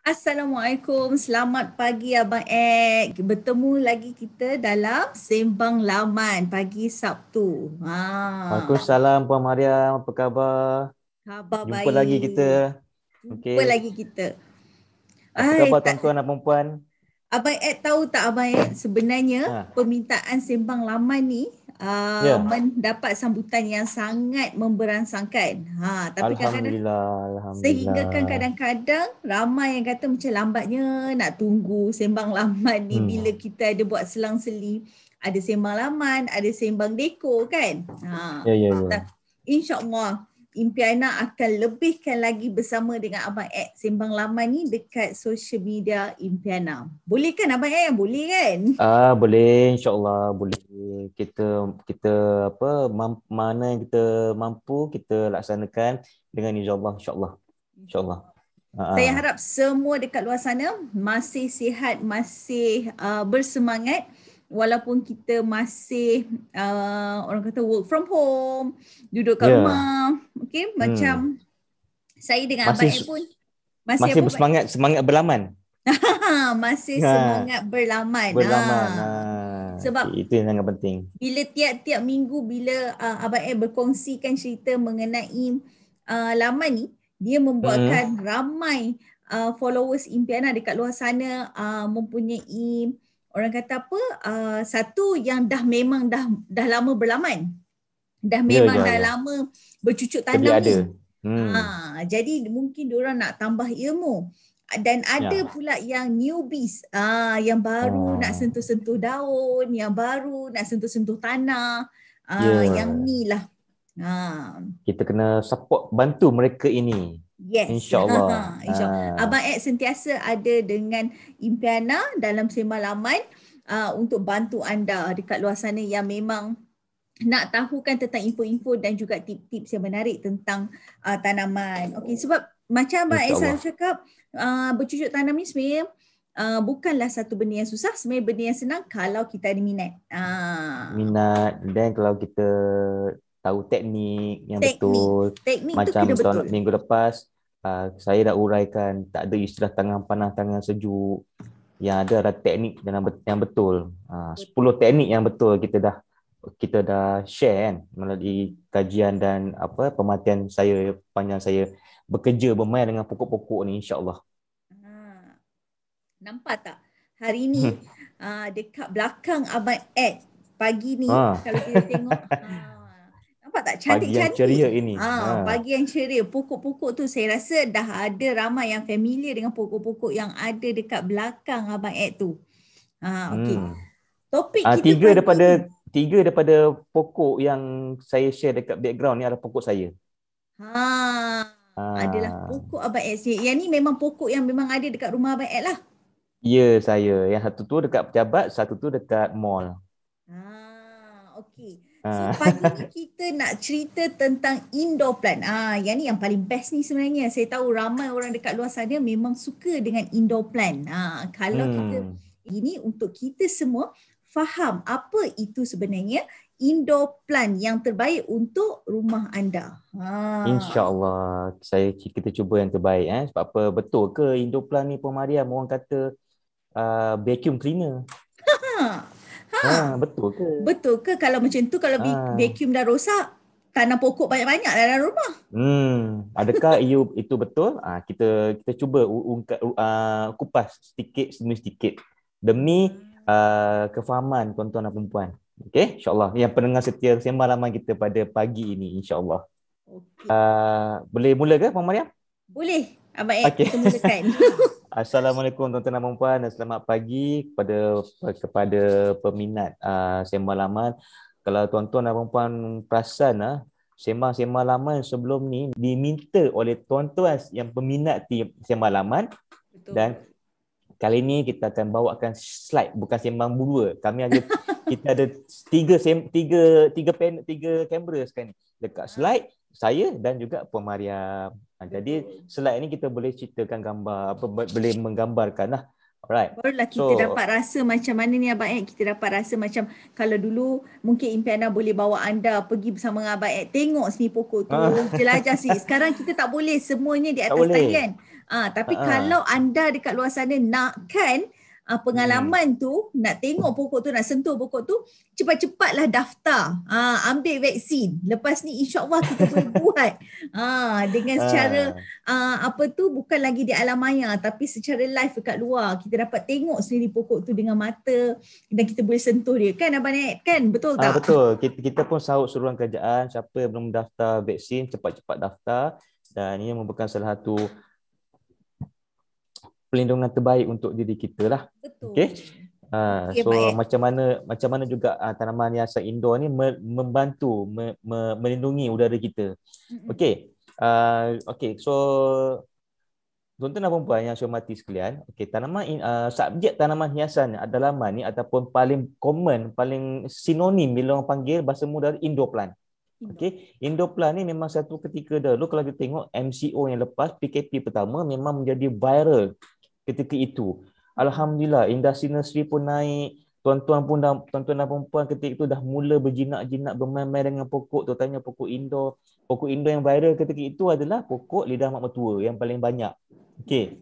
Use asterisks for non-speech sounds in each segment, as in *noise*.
Assalamualaikum, selamat pagi Abang Ek. Bertemu lagi kita dalam Sembang Laman pagi Sabtu. Ha. Waalaikumsalam Puan Maria, apa khabar? Khabar Jumpa baik. Jumpa lagi kita. Okay. Jumpa lagi kita. Apa Ay, khabar tuan-tuan dan perempuan? Abang Ed tahu tak Abang Ed sebenarnya ha. permintaan sembang laman ni uh, ah, yeah. mendapat sambutan yang sangat memberansangkan. Ha, tapi kadang-kadang Alhamdulillah. sehingga kan kadang-kadang ramai yang kata macam lambatnya nak tunggu sembang laman ni hmm. bila kita ada buat selang-seli, ada sembang laman, ada sembang dekor kan. Ha. Ya yeah, ya yeah, Yeah. InsyaAllah impiana akan lebihkan lagi bersama dengan abang Ed sembang lama ni dekat social media impiana. Boleh kan abang Ed? Boleh kan? Ah boleh insya-Allah boleh. Kita kita apa mana yang kita mampu kita laksanakan dengan insya-Allah insya-Allah. insya ah. Saya harap semua dekat luar sana masih sihat, masih uh, bersemangat walaupun kita masih uh, orang kata work from home, duduk kat yeah. rumah, okay hmm. macam saya dengan masih, Abang pun masih, masih bersemangat, Abang. semangat berlaman. *laughs* masih ha. semangat berlaman. Berlaman. Ha. Ha. Sebab itu yang sangat penting. Bila tiap-tiap minggu bila uh, Abang Air berkongsikan cerita mengenai uh, laman ni, dia membuatkan hmm. ramai uh, followers impianan lah dekat luar sana uh, mempunyai orang kata apa uh, satu yang dah memang dah dah lama berlaman dah ya, memang ya, ya, dah ya. lama bercucuk tanam Hmm. Ha, jadi mungkin diorang nak tambah ilmu dan ada ya. pula yang newbies ah yang baru hmm. nak sentuh-sentuh daun yang baru nak sentuh-sentuh tanah ah uh, yang ni lah Ha. Kita kena support bantu mereka ini. Yes. insya InsyaAllah. *laughs* Insya ha. Ah. Abang Ed sentiasa ada dengan Impiana dalam semalaman uh, untuk bantu anda dekat luar sana yang memang nak tahu kan tentang info-info dan juga tips-tips yang menarik tentang uh, tanaman. Okey, sebab macam Abang Ed cakap, uh, bercucuk tanam ni sebenarnya Uh, bukanlah satu benda yang susah sebenarnya benda yang senang kalau kita ada minat. Ah. Minat dan kalau kita tahu teknik yang teknik. betul. Teknik macam tu kena betul. minggu lepas uh, saya dah uraikan tak ada istilah tangan panas tangan sejuk yang ada ada teknik dalam yang betul ah, uh, 10 teknik yang betul kita dah kita dah share kan melalui kajian dan apa pematian saya panjang saya bekerja bermain dengan pokok-pokok ni insyaallah ah, nampak tak hari ni uh, dekat belakang abang Ed pagi ni ha. kalau kita tengok ha. *laughs* Nampak tak cantik-cantik? Pagi yang ceria ini. Ha, ha. Pagi yang ceria. Pokok-pokok tu saya rasa dah ada ramai yang familiar dengan pokok-pokok yang ada dekat belakang Abang Ed tu. Ha, ah, okay. Hmm. Topik ah, kita tiga pagi. daripada tiga daripada pokok yang saya share dekat background ni adalah pokok saya. Ha. ha. Adalah pokok Abang Ed. Yang ni memang pokok yang memang ada dekat rumah Abang Ed lah. Ya saya. Yang satu tu dekat pejabat, satu tu dekat mall. Ha. Okey. Sepatutnya ah. kita nak cerita tentang indoor plant. Ah, yang ni yang paling best ni sebenarnya. Saya tahu ramai orang dekat luar sana memang suka dengan indoor plant. Ah, kalau hmm. kita ini untuk kita semua faham apa itu sebenarnya indoor plant yang terbaik untuk rumah anda. Ha. InsyaAllah. Saya kita cuba yang terbaik. Eh. Sebab apa betul ke indoor plant ni Puan Mariam orang kata uh, vacuum cleaner? Ha, ha. Ha, ah, betul ke? Betul ke kalau macam tu kalau ha. vacuum dah rosak, tanam pokok banyak-banyak lah dalam rumah? Hmm, adakah *laughs* you itu betul? Ah ha, kita kita cuba ungkap uh, ah, kupas sedikit demi sedikit demi uh, kefahaman tuan-tuan dan puan-puan. Okey, insya-Allah yang pendengar setia sembang ramai kita pada pagi ini insya-Allah. Okay. Uh, boleh mula ke Puan Maria? Boleh. Abang Ed, okay. kita mulakan. *laughs* Assalamualaikum tuan-tuan dan puan dan selamat pagi kepada kepada peminat uh, sembang laman. Kalau tuan-tuan dan puan perasan uh, sembang-sembang laman sebelum ni diminta oleh tuan-tuan yang peminat sembang laman dan kali ini kita akan bawakan slide bukan sembang berdua. Kami ada *laughs* kita ada tiga sem, tiga tiga pen tiga kamera sekarang ni dekat ah. slide saya dan juga Puan Mariam. Ha, jadi slide ni kita boleh ceritakan gambar apa boleh menggambarkanlah. Alright. Barulah kita so, dapat rasa macam mana ni Abang Ed. Kita dapat rasa macam kalau dulu mungkin Impiana boleh bawa anda pergi bersama dengan Abang Ed. Tengok seni pokok tu. Ah. jelajah sih. Sekarang kita tak boleh semuanya di atas tak Ha, ah, tapi ha. kalau anda dekat luar sana nak kan, uh, pengalaman hmm. tu nak tengok pokok tu nak sentuh pokok tu cepat-cepatlah daftar uh, ambil vaksin lepas ni insyaallah kita boleh *laughs* buat uh, dengan secara uh, apa tu bukan lagi di alam maya tapi secara live dekat luar kita dapat tengok sendiri pokok tu dengan mata dan kita boleh sentuh dia kan abang Ed kan betul tak uh, betul kita, kita pun sahut suruhan kerajaan siapa yang belum daftar vaksin cepat-cepat daftar dan ini merupakan salah satu perlindungan terbaik untuk diri kita lah. Betul. Okay. Ha, okay, so baik. macam mana macam mana juga uh, tanaman hiasan indoor ni me- membantu me- me- melindungi udara kita. Mm-hmm. Okey. Uh, ah, okay. so tuan-tuan dan puan-puan yang saya hormati sekalian, okay? tanaman uh, subjek tanaman hiasan adalah ni ataupun paling common paling sinonim bila orang panggil bahasa mudah indoor plant. okay? indoor plant ni memang satu ketika dahulu kalau kita tengok MCO yang lepas PKP pertama memang menjadi viral ketika itu. Alhamdulillah industri nursery pun naik, tuan-tuan pun dah, tuan-tuan dan puan ketika itu dah mula berjinak-jinak bermain-main dengan pokok, terutamanya pokok indoor. Pokok indoor yang viral ketika itu adalah pokok lidah mak mertua yang paling banyak. Okey.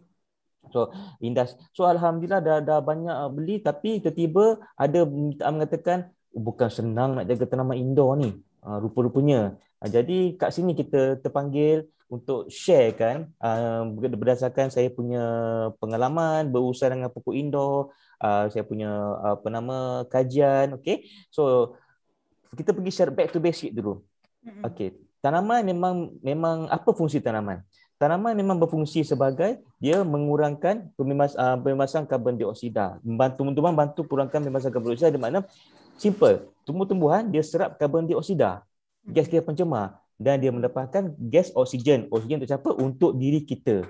So indas so alhamdulillah dah dah banyak uh, beli tapi tiba-tiba ada mengatakan oh, bukan senang nak jaga tanaman indoor ni. Uh, rupa-rupanya Ha, jadi kat sini kita terpanggil untuk share kan ha, berdasarkan saya punya pengalaman berurusan dengan pokok indoor, ha, saya punya uh, apa nama kajian, okey. So kita pergi share back to basic dulu. Okey. Tanaman memang memang apa fungsi tanaman? Tanaman memang berfungsi sebagai dia mengurangkan pembebasan ah, uh, karbon dioksida. Membantu tumbuhan bantu kurangkan pembebasan karbon dioksida di mana simple. Tumbuh-tumbuhan dia serap karbon dioksida gas dia pencemar dan dia mendapatkan gas oksigen. Oksigen untuk siapa? Untuk diri kita.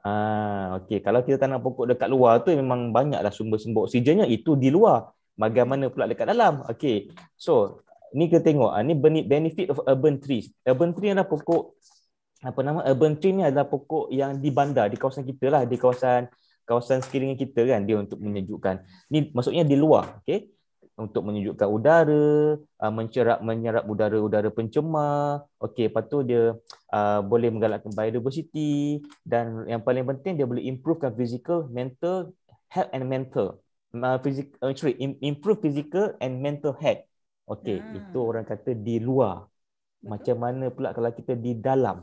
Ah, okey. Kalau kita tanam pokok dekat luar tu memang banyaklah sumber-sumber oksigennya itu di luar. Bagaimana pula dekat dalam? Okey. So, ni kita tengok. Ah, ni benefit of urban trees. Urban tree adalah pokok apa nama urban tree ni adalah pokok yang di bandar di kawasan kita lah di kawasan kawasan sekeliling kita kan dia untuk menyejukkan ni maksudnya di luar okey untuk menyejukkan udara, uh, mencerap menyerap udara-udara pencemar. Okey, lepas tu dia uh, boleh menggalakkan biodiversity dan yang paling penting dia boleh improvekan physical, mental health and mental. Uh, physical, actually, uh, improve physical and mental health. Okey, hmm. itu orang kata di luar. Macam mana pula kalau kita di dalam?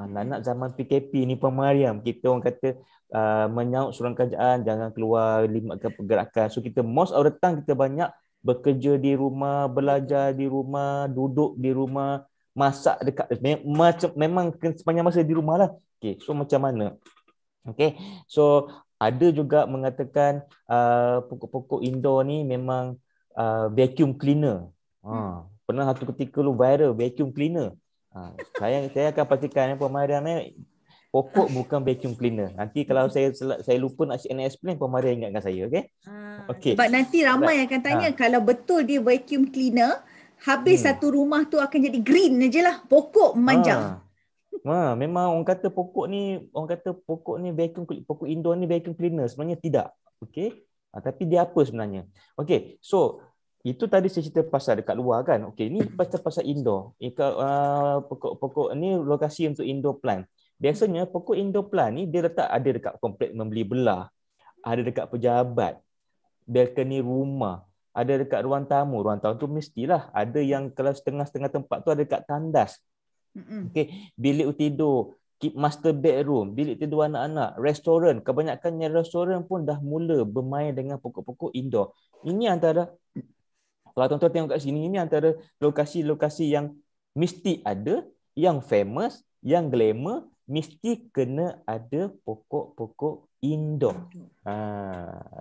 Anak-anak ah, zaman PKP ni Puan Mariam Kita orang kata uh, Menyaut surang kerajaan Jangan keluar Lima ke pergerakan So kita most of the time Kita banyak bekerja di rumah, belajar di rumah, duduk di rumah, masak dekat macam memang sepanjang masa di rumah lah. Okay, so macam mana? Okay, so ada juga mengatakan uh, pokok-pokok indoor ni memang uh, vacuum cleaner. Ha. Hmm. Pernah satu ketika lu viral vacuum cleaner. Ha. Saya saya akan pastikan ya, Puan eh, Pokok bukan vacuum cleaner. Nanti kalau saya saya lupa nak share explain pun Maria ingatkan saya, okey? Ah. Okey. Sebab nanti ramai yang akan tanya ha. kalau betul dia vacuum cleaner, habis hmm. satu rumah tu akan jadi green lah. Pokok memanjang. Ha. ha. memang orang kata pokok ni, orang kata pokok ni vacuum pokok indoor ni vacuum cleaner. Sebenarnya tidak. Okey. Ha, tapi dia apa sebenarnya? Okey. So, itu tadi saya cerita pasal dekat luar kan. Okey, ni pasal pasal indoor. Ika eh, pokok-pokok ni lokasi untuk indoor plant. Biasanya pokok endoplan ni dia letak ada dekat komplek membeli belah, ada dekat pejabat, balcony rumah, ada dekat ruang tamu. Ruang tamu tu mestilah ada yang kelas setengah-setengah tempat tu ada dekat tandas. Okay. Bilik tidur, master bedroom, bilik tidur anak-anak, restoran. Kebanyakannya restoran pun dah mula bermain dengan pokok-pokok indoor. Ini antara, kalau tuan-tuan tengok kat sini, ini antara lokasi-lokasi yang mesti ada, yang famous, yang glamour mesti kena ada pokok-pokok indoor. Ha,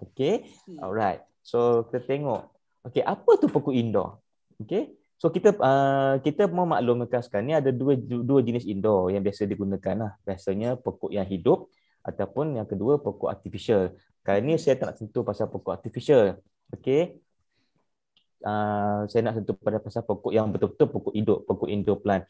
okay. Alright. So kita tengok. Okay, apa tu pokok indoor? Okay. So kita uh, kita mau maklum sekarang ni ada dua dua jenis indoor yang biasa digunakan lah. Biasanya pokok yang hidup ataupun yang kedua pokok artificial. Kali ni saya tak nak sentuh pasal pokok artificial. Okay. Uh, ah, saya nak sentuh pada pasal pokok yang betul-betul pokok indo, pokok indo plant.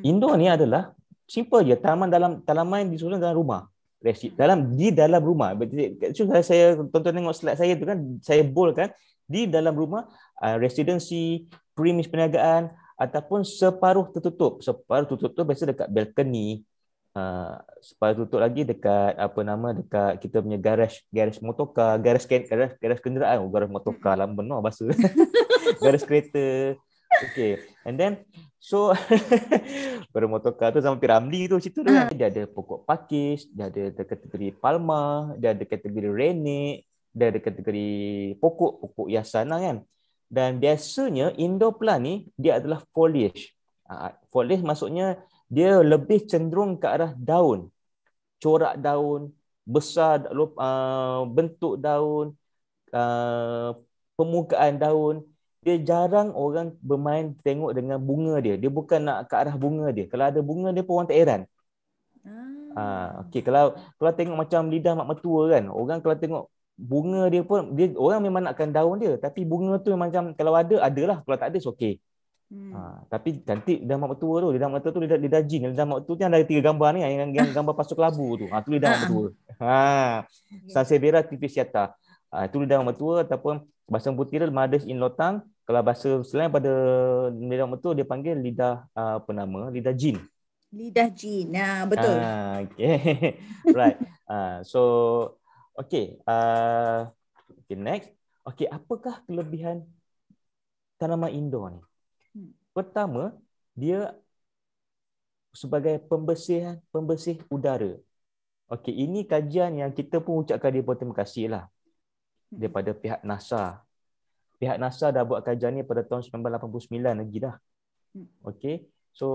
Indo ni adalah simple je tanaman dalam tanaman di sudut dalam rumah resip hmm. dalam di dalam rumah betul saya, saya tonton tengok slide saya tu kan saya bold kan di dalam rumah uh, residensi premis perniagaan ataupun separuh tertutup separuh tertutup tu biasa dekat balcony uh, separuh tertutup lagi dekat apa nama dekat kita punya garage garage motorcar garage garage kenderaan oh, garage motorcar hmm. lama benar lah bahasa *laughs* garage kereta Okay. And then, so, bermotorkar *laughs* tu sama Piramli tu, situ tu uh dia ah. ada pokok pakis, dia ada kategori palma, dia ada kategori rene, dia ada kategori pokok, pokok yasana lah kan. Dan biasanya Indo plant ni, dia adalah foliage. Ah, ah, foliage maksudnya, dia lebih cenderung ke arah daun. Corak daun, besar uh, bentuk daun, uh, permukaan daun, dia jarang orang bermain tengok dengan bunga dia. Dia bukan nak ke arah bunga dia. Kalau ada bunga dia pun orang tak heran. Hmm. Ah, ah okay. kalau kalau tengok macam lidah mak mertua kan, orang kalau tengok bunga dia pun dia orang memang nakkan daun dia tapi bunga tu macam kalau ada adalah kalau tak ada so okey. Hmm. Ha, tapi cantik lidah mak mertua tu lidah mak mertua tu lidah lidah jin lidah mak mertua tu yang ada tiga gambar ni yang, yang gambar pasuk labu tu ha tu lidah mak mertua ha *laughs* ya. sasebera tipis yata Ah, itu lidah mertua ataupun bahasa putih dia mothers in lotang. Kalau bahasa selain pada lidah mertua dia panggil lidah ah, apa nama? Lidah jin. Lidah jin. Nah, betul. Ah, okay. *laughs* right. ah, so okay. Ah, okay, next. Okay, apakah kelebihan tanaman indoor ni? Hmm. Pertama, dia sebagai pembersihan pembersih udara. Okey, ini kajian yang kita pun ucapkan dia pun terima kasih lah. Hmm. daripada pihak NASA. Pihak NASA dah buat kajian ni pada tahun 1989 lagi dah. Hmm. Okey. So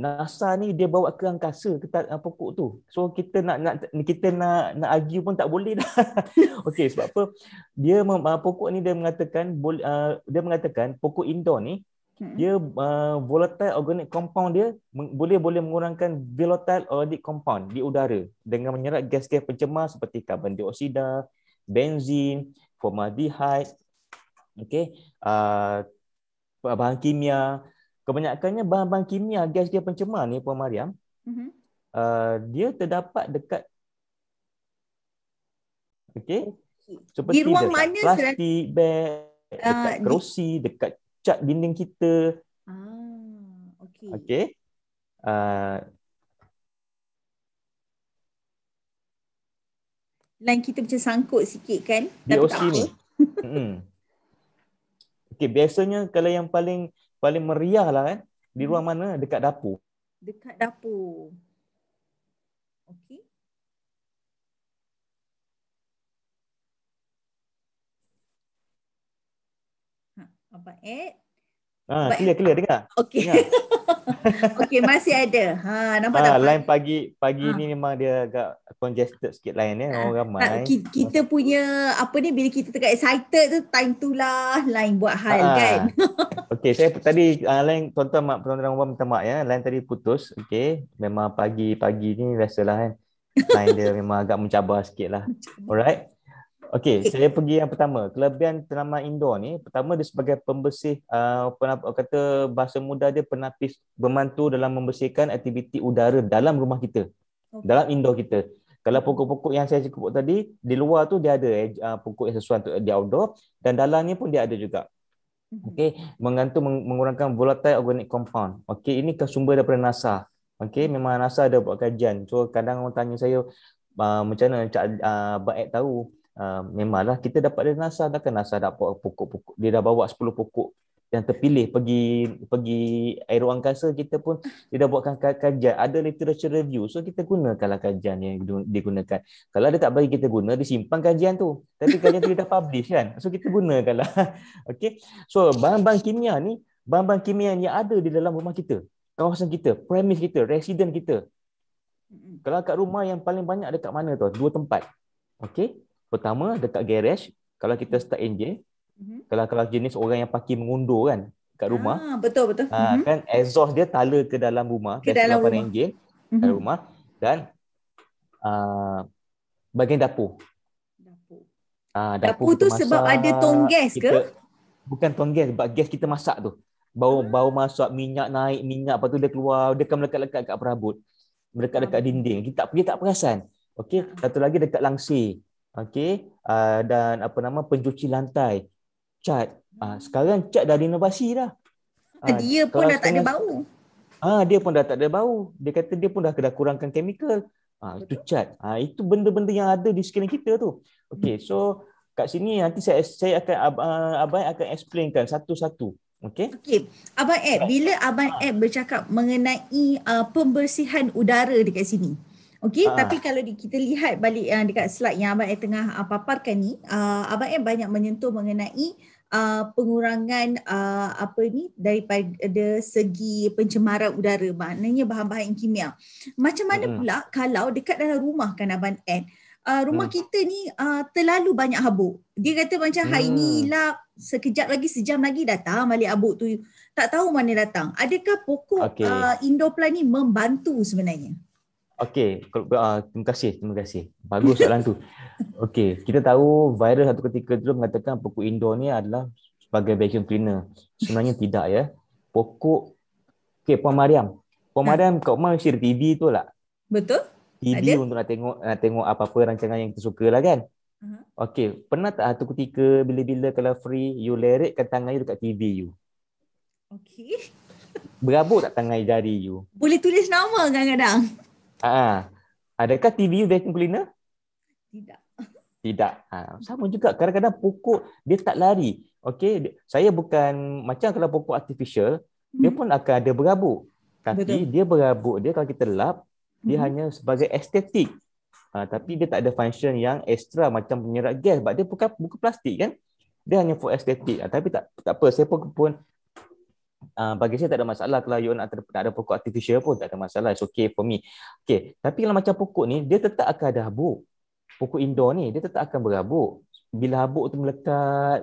NASA ni dia bawa ke angkasa ke eh, pokok tu. So kita nak nak kita nak nak argue pun tak boleh dah. *laughs* Okey sebab apa? Dia ah, pokok ni dia mengatakan ah, dia mengatakan pokok indoor ni hmm. dia uh, volatile organic compound dia boleh boleh mengurangkan volatile organic compound di udara dengan menyerap gas-gas pencemar seperti karbon dioksida, benzin, formaldehyde, okey, uh, bahan kimia. Kebanyakannya bahan-bahan kimia gas dia pencemar ni Puan Mariam. Mm-hmm. Uh, dia terdapat dekat okey. Seperti di ruang dekat mana plastik, bag, uh, dekat kerusi, di... dekat cat dinding kita. Ah, okey. Okey. Uh, line kita macam sangkut sikit kan BOC tak ni *laughs* hmm. okay, biasanya kalau yang paling paling meriah lah kan di ruang mana dekat dapur dekat dapur okey ha, Abang Ed, Ha, But, clear clear dengar. Okey. *laughs* Okey masih ada. Ha nampak ha, tak? line pagi pagi ha. ni memang dia agak congested sikit line Eh. Orang ha, ramai. Ha, kita punya apa ni bila kita tengah excited tu time tu lah line buat hal ha. kan. *laughs* Okey saya tadi uh, line tuan-tuan mak tuan-tuan puan minta mak ya. Line tadi putus. Okey. Memang pagi-pagi ni rasalah kan. Line dia memang agak mencabar sikitlah. *laughs* Alright. Okey, saya pergi yang pertama. Kelebihan tanaman indoor ni, pertama dia sebagai pembersih uh, penap, kata bahasa muda dia penapis bermantu dalam membersihkan aktiviti udara dalam rumah kita. Okay. Dalam indoor kita. Kalau pokok-pokok yang saya sebut tadi, di luar tu dia ada eh, uh, pokok yang sesuai untuk di outdoor dan dalamnya pun dia ada juga. Mhm. Okey, mengantu mengurangkan volatile organic compound. Okey, ini sumber daripada NASA. Okey, mhm. memang NASA ada buat kajian. So kadang orang tanya saya uh, macam mana Cak uh, Baek tahu Ah, memanglah kita dapat dari NASA kan NASA dapat pokok-pokok dia dah bawa 10 pokok yang terpilih pergi pergi ruang angkasa kita pun dia dah buatkan kajian ada literature review so kita gunakanlah kajian yang digunakan kalau dia tak bagi kita guna disimpan kajian tu tapi kajian tu dia dah publish kan so kita gunakanlah *laughs* okey so bahan-bahan kimia ni bahan-bahan kimia yang ada di dalam rumah kita kawasan kita premise kita resident kita kalau kat rumah yang paling banyak ada kat mana tu dua tempat okey Pertama dekat garage kalau kita hmm. start enjin mm-hmm. kalau kalau jenis orang yang parking mengundur kan kat ah, rumah. Ah betul betul. Ha, mm-hmm. kan exhaust dia tala ke dalam rumah ke dalam rumah. enjin mm-hmm. dalam rumah dan uh, ah, bagian dapur. Dapur. Ah dapur, dapur tu masak, sebab ada tong gas ke? Kita, bukan tong gas sebab gas kita masak tu. Bau ah. bau masak minyak naik minyak apa tu dia keluar dia kan melekat-lekat kat perabot. Melekat-lekat ah. dinding. Kita tak pergi tak perasan. Okey, satu lagi dekat langsir. Okay, uh, ah, dan apa nama pencuci lantai cat uh, sekarang cat dah renovasi dah uh, dia pun dah tak ada bau ah uh, dia pun dah tak ada bau dia kata dia pun dah kena kurangkan chemical ah uh, itu cat uh, itu benda-benda yang ada di sekeliling kita tu Okay, so kat sini nanti saya saya akan uh, abang akan explainkan satu-satu Okey. Okey. Abang Ed, bila abang Ed bercakap mengenai uh, pembersihan udara dekat sini. Okey, ha. tapi kalau kita lihat balik uh, dekat slide yang Abang Ed tengah uh, paparkan ni, uh, Abang Ed banyak menyentuh mengenai uh, pengurangan uh, apa ni daripada segi pencemaran udara, maknanya bahan-bahan kimia. Macam mana hmm. pula kalau dekat dalam rumah kan Abang Ed, Uh, rumah hmm. kita ni uh, terlalu banyak habuk. Dia kata macam hmm. hari ni mm. lah sekejap lagi sejam lagi datang balik habuk tu. Tak tahu mana datang. Adakah pokok okay. uh, indoor ni membantu sebenarnya? Okey, uh, terima kasih, terima kasih. Bagus soalan tu. *laughs* Okey, kita tahu viral satu ketika dulu mengatakan pokok indoor ni adalah sebagai vacuum cleaner. Sebenarnya tidak ya. Pokok Okey, Puan Mariam. Puan ha. Mariam kat rumah share TV tu lah. Betul? TV Ada? untuk nak tengok nak tengok apa-apa rancangan yang kita suka lah kan. Okey, pernah tak satu ketika bila-bila kalau free you lerekkan tangan you dekat TV you? Okey. Berabuk tak tangan jari you? Boleh tulis nama kadang-kadang. Ah, adakah TVU vacuum cleaner? Tidak. Tidak. Ah, sama juga kadang-kadang pokok dia tak lari. Okey, saya bukan macam kalau pokok artificial, hmm. dia pun akan ada berabuk. Tapi Betul. dia berabuk dia kalau kita lap, dia hmm. hanya sebagai estetik. Ah, tapi dia tak ada function yang ekstra macam penyerap gas sebab dia bukan buku plastik kan? Dia hanya for estetik. Ah, tapi tak tak apa, saya pun, pun uh, bagi saya tak ada masalah kalau you nak ter- tak ada pokok artificial pun tak ada masalah it's okay for me okay tapi kalau macam pokok ni dia tetap akan ada habuk pokok indoor ni dia tetap akan berhabuk bila habuk tu melekat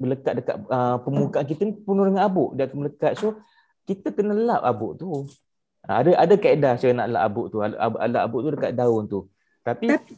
melekat dekat uh, permukaan kita ni penuh dengan habuk dia akan melekat so kita kena lap habuk tu ah, ada ada kaedah saya nak lap habuk tu lap habuk tu dekat daun tu tapi, tapi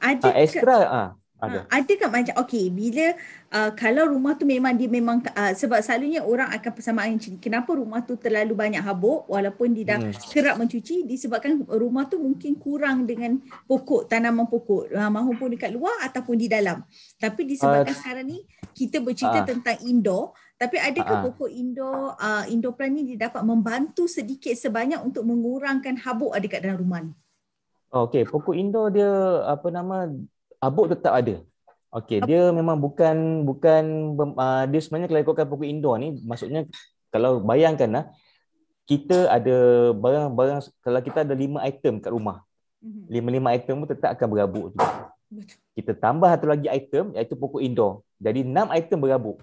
ada uh, extra ke- uh, ada ha, kan macam okey bila uh, kalau rumah tu memang dia memang uh, sebab selalunya orang akan persamaan macam ni kenapa rumah tu terlalu banyak habuk walaupun dia dah hmm. kerap mencuci disebabkan rumah tu mungkin kurang dengan pokok tanaman pokok uh, ha, mahupun dekat luar ataupun di dalam tapi disebabkan uh, sekarang ni kita bercerita uh, tentang indoor tapi adakah uh, pokok indoor uh, indoor plant ni dia dapat membantu sedikit sebanyak untuk mengurangkan habuk ada dekat dalam rumah ni Okey, pokok indoor dia apa nama abuk tetap ada. Okey, dia memang bukan bukan uh, dia sebenarnya kalau ikutkan buku Indo ni maksudnya kalau bayangkanlah kita ada barang-barang kalau kita ada lima item kat rumah. Mhm. Lima-lima item pun tetap akan berabuk tu. Kita tambah satu lagi item iaitu pokok indoor. Jadi enam item berabuk.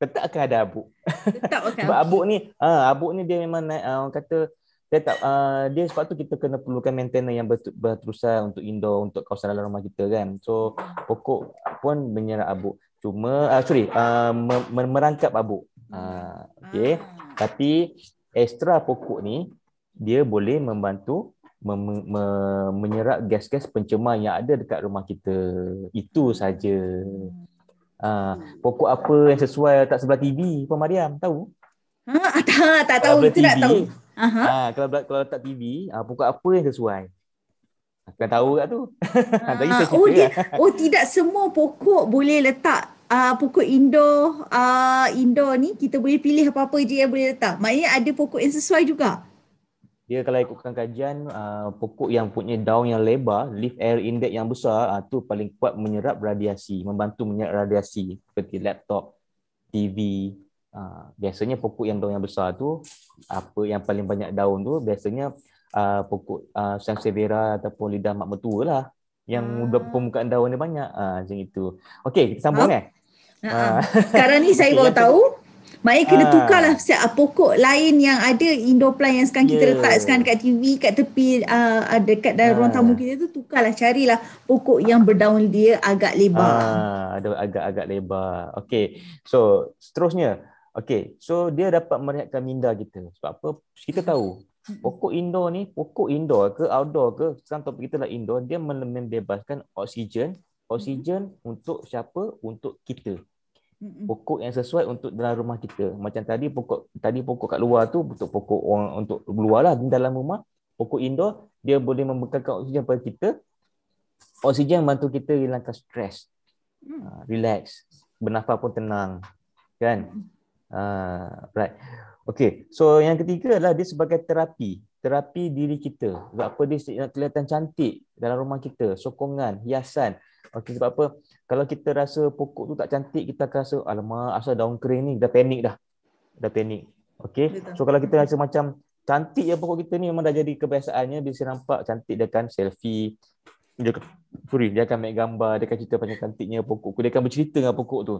Tetap akan ada abuk. Tetap akan. *laughs* Sebab abuk ni, ah uh, abuk ni dia memang naik, uh, ah, orang kata dia tak, uh, dia sebab tu kita kena perlukan maintenance yang betul-betul berterusan untuk indoor, untuk kawasan dalam rumah kita kan. So, pokok pun menyerap abu. Cuma, uh, sorry, uh, merangkap abu. Uh, okay. Ah. Tapi, ekstra pokok ni, dia boleh membantu mem- mem- menyerap gas-gas pencemar yang ada dekat rumah kita. Itu saja. Uh, pokok apa yang sesuai tak sebelah TV, Puan Mariam, tahu? Ha, *laughs* tak, tak tahu. Sebelah itu TV, tak tahu. Uh-huh. Ha, kalau kalau letak TV, ha, ah, pukul apa yang sesuai? Aku ah, tak tahu kat tu. Ha, Tapi saya oh, dia, oh, tidak semua pokok boleh letak uh, pokok indoor uh, indoor ni. Kita boleh pilih apa-apa je yang boleh letak. Maknanya ada pokok yang sesuai juga. Dia kalau ikutkan kajian, uh, pokok yang punya daun yang lebar, leaf air index yang besar, uh, tu paling kuat menyerap radiasi. Membantu menyerap radiasi seperti laptop, TV, Ha, biasanya pokok yang daun yang besar tu apa yang paling banyak daun tu biasanya uh, pokok uh, ha, sansevera ataupun lidah mak mertua lah yang hmm. permukaan daun dia banyak uh, macam itu. Okey, kita sambung eh? ha? eh. uh sekarang ni *laughs* saya baru tahu mai kena uh. tukarlah setiap pokok lain yang ada indoor plant yang sekarang kita yeah. letak sekarang dekat TV, kat tepi ada uh, dekat dalam uh. ruang tamu kita tu tukarlah carilah pokok yang berdaun dia agak lebar. Ah, ada agak-agak lebar. Okay, So, seterusnya Okay, so dia dapat merehatkan minda kita. Sebab apa? Kita tahu, *laughs* pokok indoor ni, pokok indoor ke outdoor ke, sekarang topik kita lah indoor, dia membebaskan oksigen. Oksigen mm-hmm. untuk siapa? Untuk kita. Hmm. Pokok yang sesuai untuk dalam rumah kita. Macam tadi pokok tadi pokok kat luar tu, untuk pokok orang untuk luar lah, dalam rumah. Pokok indoor, dia boleh membekalkan oksigen pada kita. Oksigen yang bantu kita hilangkan stres. Hmm. Ha, relax. Bernafas pun tenang. Kan? Hmm. Ah, right. Okay. So yang ketiga adalah dia sebagai terapi. Terapi diri kita. Sebab apa dia nak kelihatan cantik dalam rumah kita. Sokongan, hiasan. Okay, sebab apa? Kalau kita rasa pokok tu tak cantik, kita akan rasa, alamak, asal daun kering ni, dah panik dah. Dah panik. Okay. So kalau kita rasa macam cantik ya pokok kita ni memang dah jadi kebiasaannya bila saya nampak cantik dia akan selfie dia akan free dia akan ambil gambar dia akan cerita pasal cantiknya pokok dia akan bercerita dengan pokok tu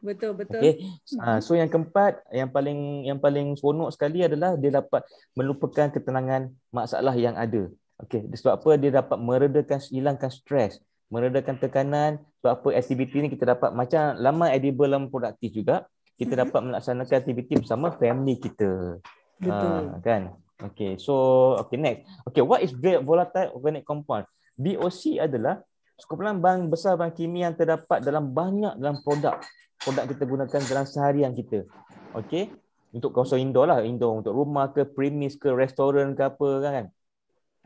Betul betul. Okay. Ah, mm-hmm. so yang keempat yang paling yang paling seronok sekali adalah dia dapat melupakan ketenangan masalah yang ada. Okey, sebab apa dia dapat meredakan hilangkan stres, meredakan tekanan sebab apa aktiviti ni kita dapat macam lama edible lama produktif juga. Kita uh dapat melaksanakan aktiviti bersama family kita. Betul. Ah, kan? Okey, so okey next. Okey, what is volatile organic compound? BOC adalah sekumpulan bahan besar bahan kimia yang terdapat dalam banyak dalam produk produk kita gunakan dalam seharian kita. Okey? Untuk kawasan indoor lah, indoor untuk rumah ke premis ke restoran ke apa kan. kan?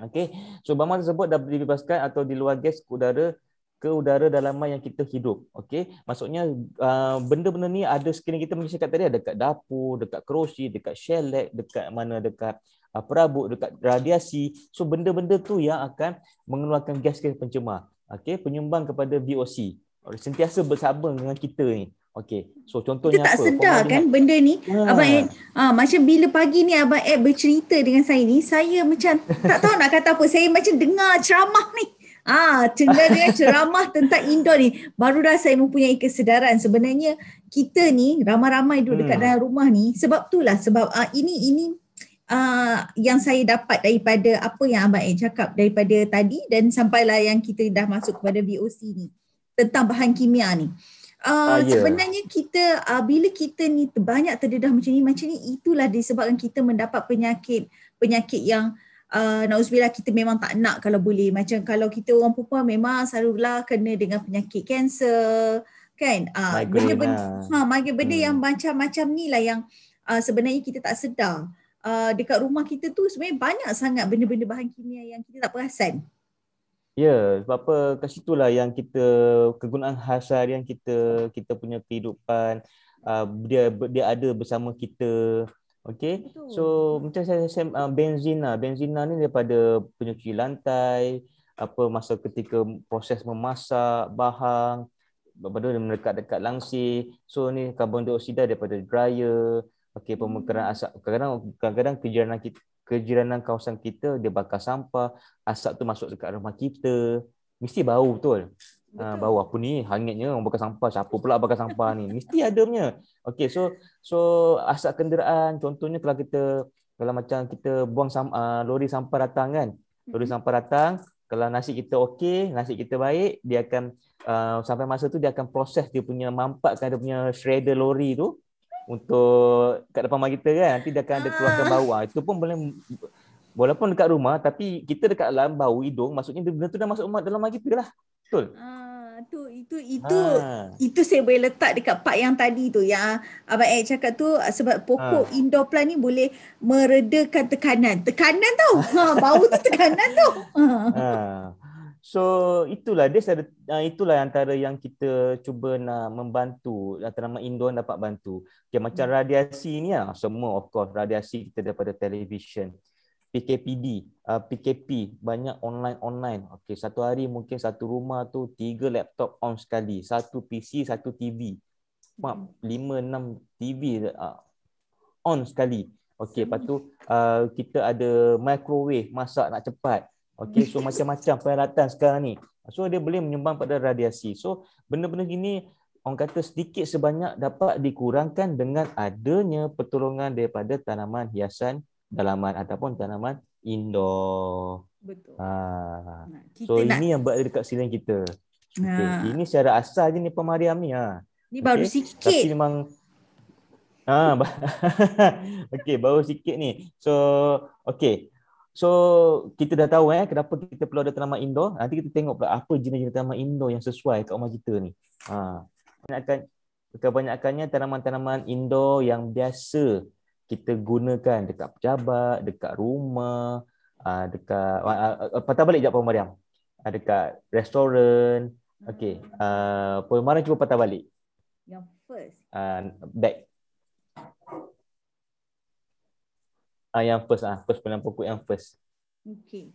Okey. So bahan tersebut dapat dibebaskan atau di luar gas udara ke udara dalaman yang kita hidup. Okey. Maksudnya uh, benda-benda ni ada sekiranya kita macam cakap tadi ada dekat dapur, dekat kerusi, dekat shellac, dekat mana dekat uh, perabot, dekat radiasi. So benda-benda tu yang akan mengeluarkan gas-gas pencemar. Okey, penyumbang kepada VOC. Sentiasa bersabar dengan kita ni. Okay. So contohnya kita apa? Kita tak sedar kan dengar. benda ni. Ha. Abang Ed. Ha, macam bila pagi ni Abang Ed bercerita dengan saya ni. Saya macam tak tahu nak kata apa. Saya macam dengar ceramah ni. Ah, dengar dengan ceramah tentang Indo ni. Baru Barulah saya mempunyai kesedaran. Sebenarnya kita ni ramai-ramai duduk dekat hmm. dalam rumah ni. Sebab itulah. Sebab uh, ini ini Uh, yang saya dapat daripada apa yang Abang Ed cakap daripada tadi dan sampailah yang kita dah masuk kepada BOC ni tentang bahan kimia ni. Uh, ah, yeah. Ya. Sebenarnya kita uh, bila kita ni banyak terdedah macam ni macam ni itulah disebabkan kita mendapat penyakit penyakit yang uh, nauzubillah kita memang tak nak kalau boleh macam kalau kita orang perempuan memang selalulah kena dengan penyakit kanser kan uh, benda benda, lah. ha, benda hmm. yang macam-macam ni lah yang uh, sebenarnya kita tak sedar uh, dekat rumah kita tu sebenarnya banyak sangat benda-benda bahan kimia yang kita tak perasan Ya, sebab apa kat situlah yang kita kegunaan lah yang kita kita punya kehidupan uh, dia dia ada bersama kita. Okey. So macam saya uh, ah, benzina, lah. benzina lah ni daripada penyuci lantai, apa masa ketika proses memasak bahang berbadu dan dekat-dekat langsi. So ni karbon dioksida daripada dryer, okey pemekaran hmm. asap. kadang-kadang kejiranan kita kejiranan kawasan kita dia bakar sampah, asap tu masuk dekat rumah kita, mesti bau betul. Ah, betul. bau apa ni? Hangatnya orang bakar sampah, siapa pula bakar sampah ni? Mesti ada punya. Okey, so so asap kenderaan contohnya kalau kita kalau macam kita buang sam, ah, lori sampah datang kan. Lori mhm. sampah datang, kalau nasi kita okey, nasi kita baik, dia akan uh, sampai masa tu dia akan proses dia punya mampatkan dia punya shredder lori tu untuk kat depan rumah kita kan nanti dia akan ada keluarkan ah. bau ah itu pun boleh walaupun dekat rumah tapi kita dekat dalam bau hidung maksudnya benda tu dah masuk umat dalam rumah kita lah betul ah, tu itu itu ha. itu saya boleh letak dekat part yang tadi tu yang abang Eh cakap tu sebab pokok ha. indoor plant ni boleh meredakan tekanan tekanan tau ha *laughs* bau tu tekanan tu ha, ha. So itulah dia ada ah, itulah antara yang kita cuba nak membantu terutama Indon dapat bantu. Okay, macam hmm. radiasi ni ah semua of course radiasi kita daripada televisyen. PKPD, uh, ah, PKP banyak online online. Okey satu hari mungkin satu rumah tu tiga laptop on sekali, satu PC, satu TV. Mak hmm. lima enam TV uh, ah, on sekali. Okey hmm. lepas tu uh, kita ada microwave masak nak cepat. Okay, so macam-macam peralatan sekarang ni. So dia boleh menyumbang pada radiasi. So benda-benda gini orang kata sedikit sebanyak dapat dikurangkan dengan adanya pertolongan daripada tanaman hiasan dalaman ataupun tanaman indoor. Betul. Ha. Nah, so nak. ini yang berada dekat siling kita. Nah. Okay. Ini secara asal je ni pemariam ni. Ha. Ini okay. baru sikit. Tapi memang... Ha. *laughs* okay, baru sikit ni. So, okay. So kita dah tahu eh kenapa kita perlu ada tanaman indoor. Nanti kita tengok pula apa jenis-jenis tanaman indoor yang sesuai kat rumah kita ni. Ha. Kebanyakan kebanyakannya tanaman-tanaman indoor yang biasa kita gunakan dekat pejabat, dekat rumah, ha, dekat ha, ha, patah balik jap Puan Mariam. dekat restoran. Okey, uh, Puan Mariam cuba patah balik. Yang first. Uh, back. Ah uh, yang first ah, uh, first pelan pokok yang first. Okey.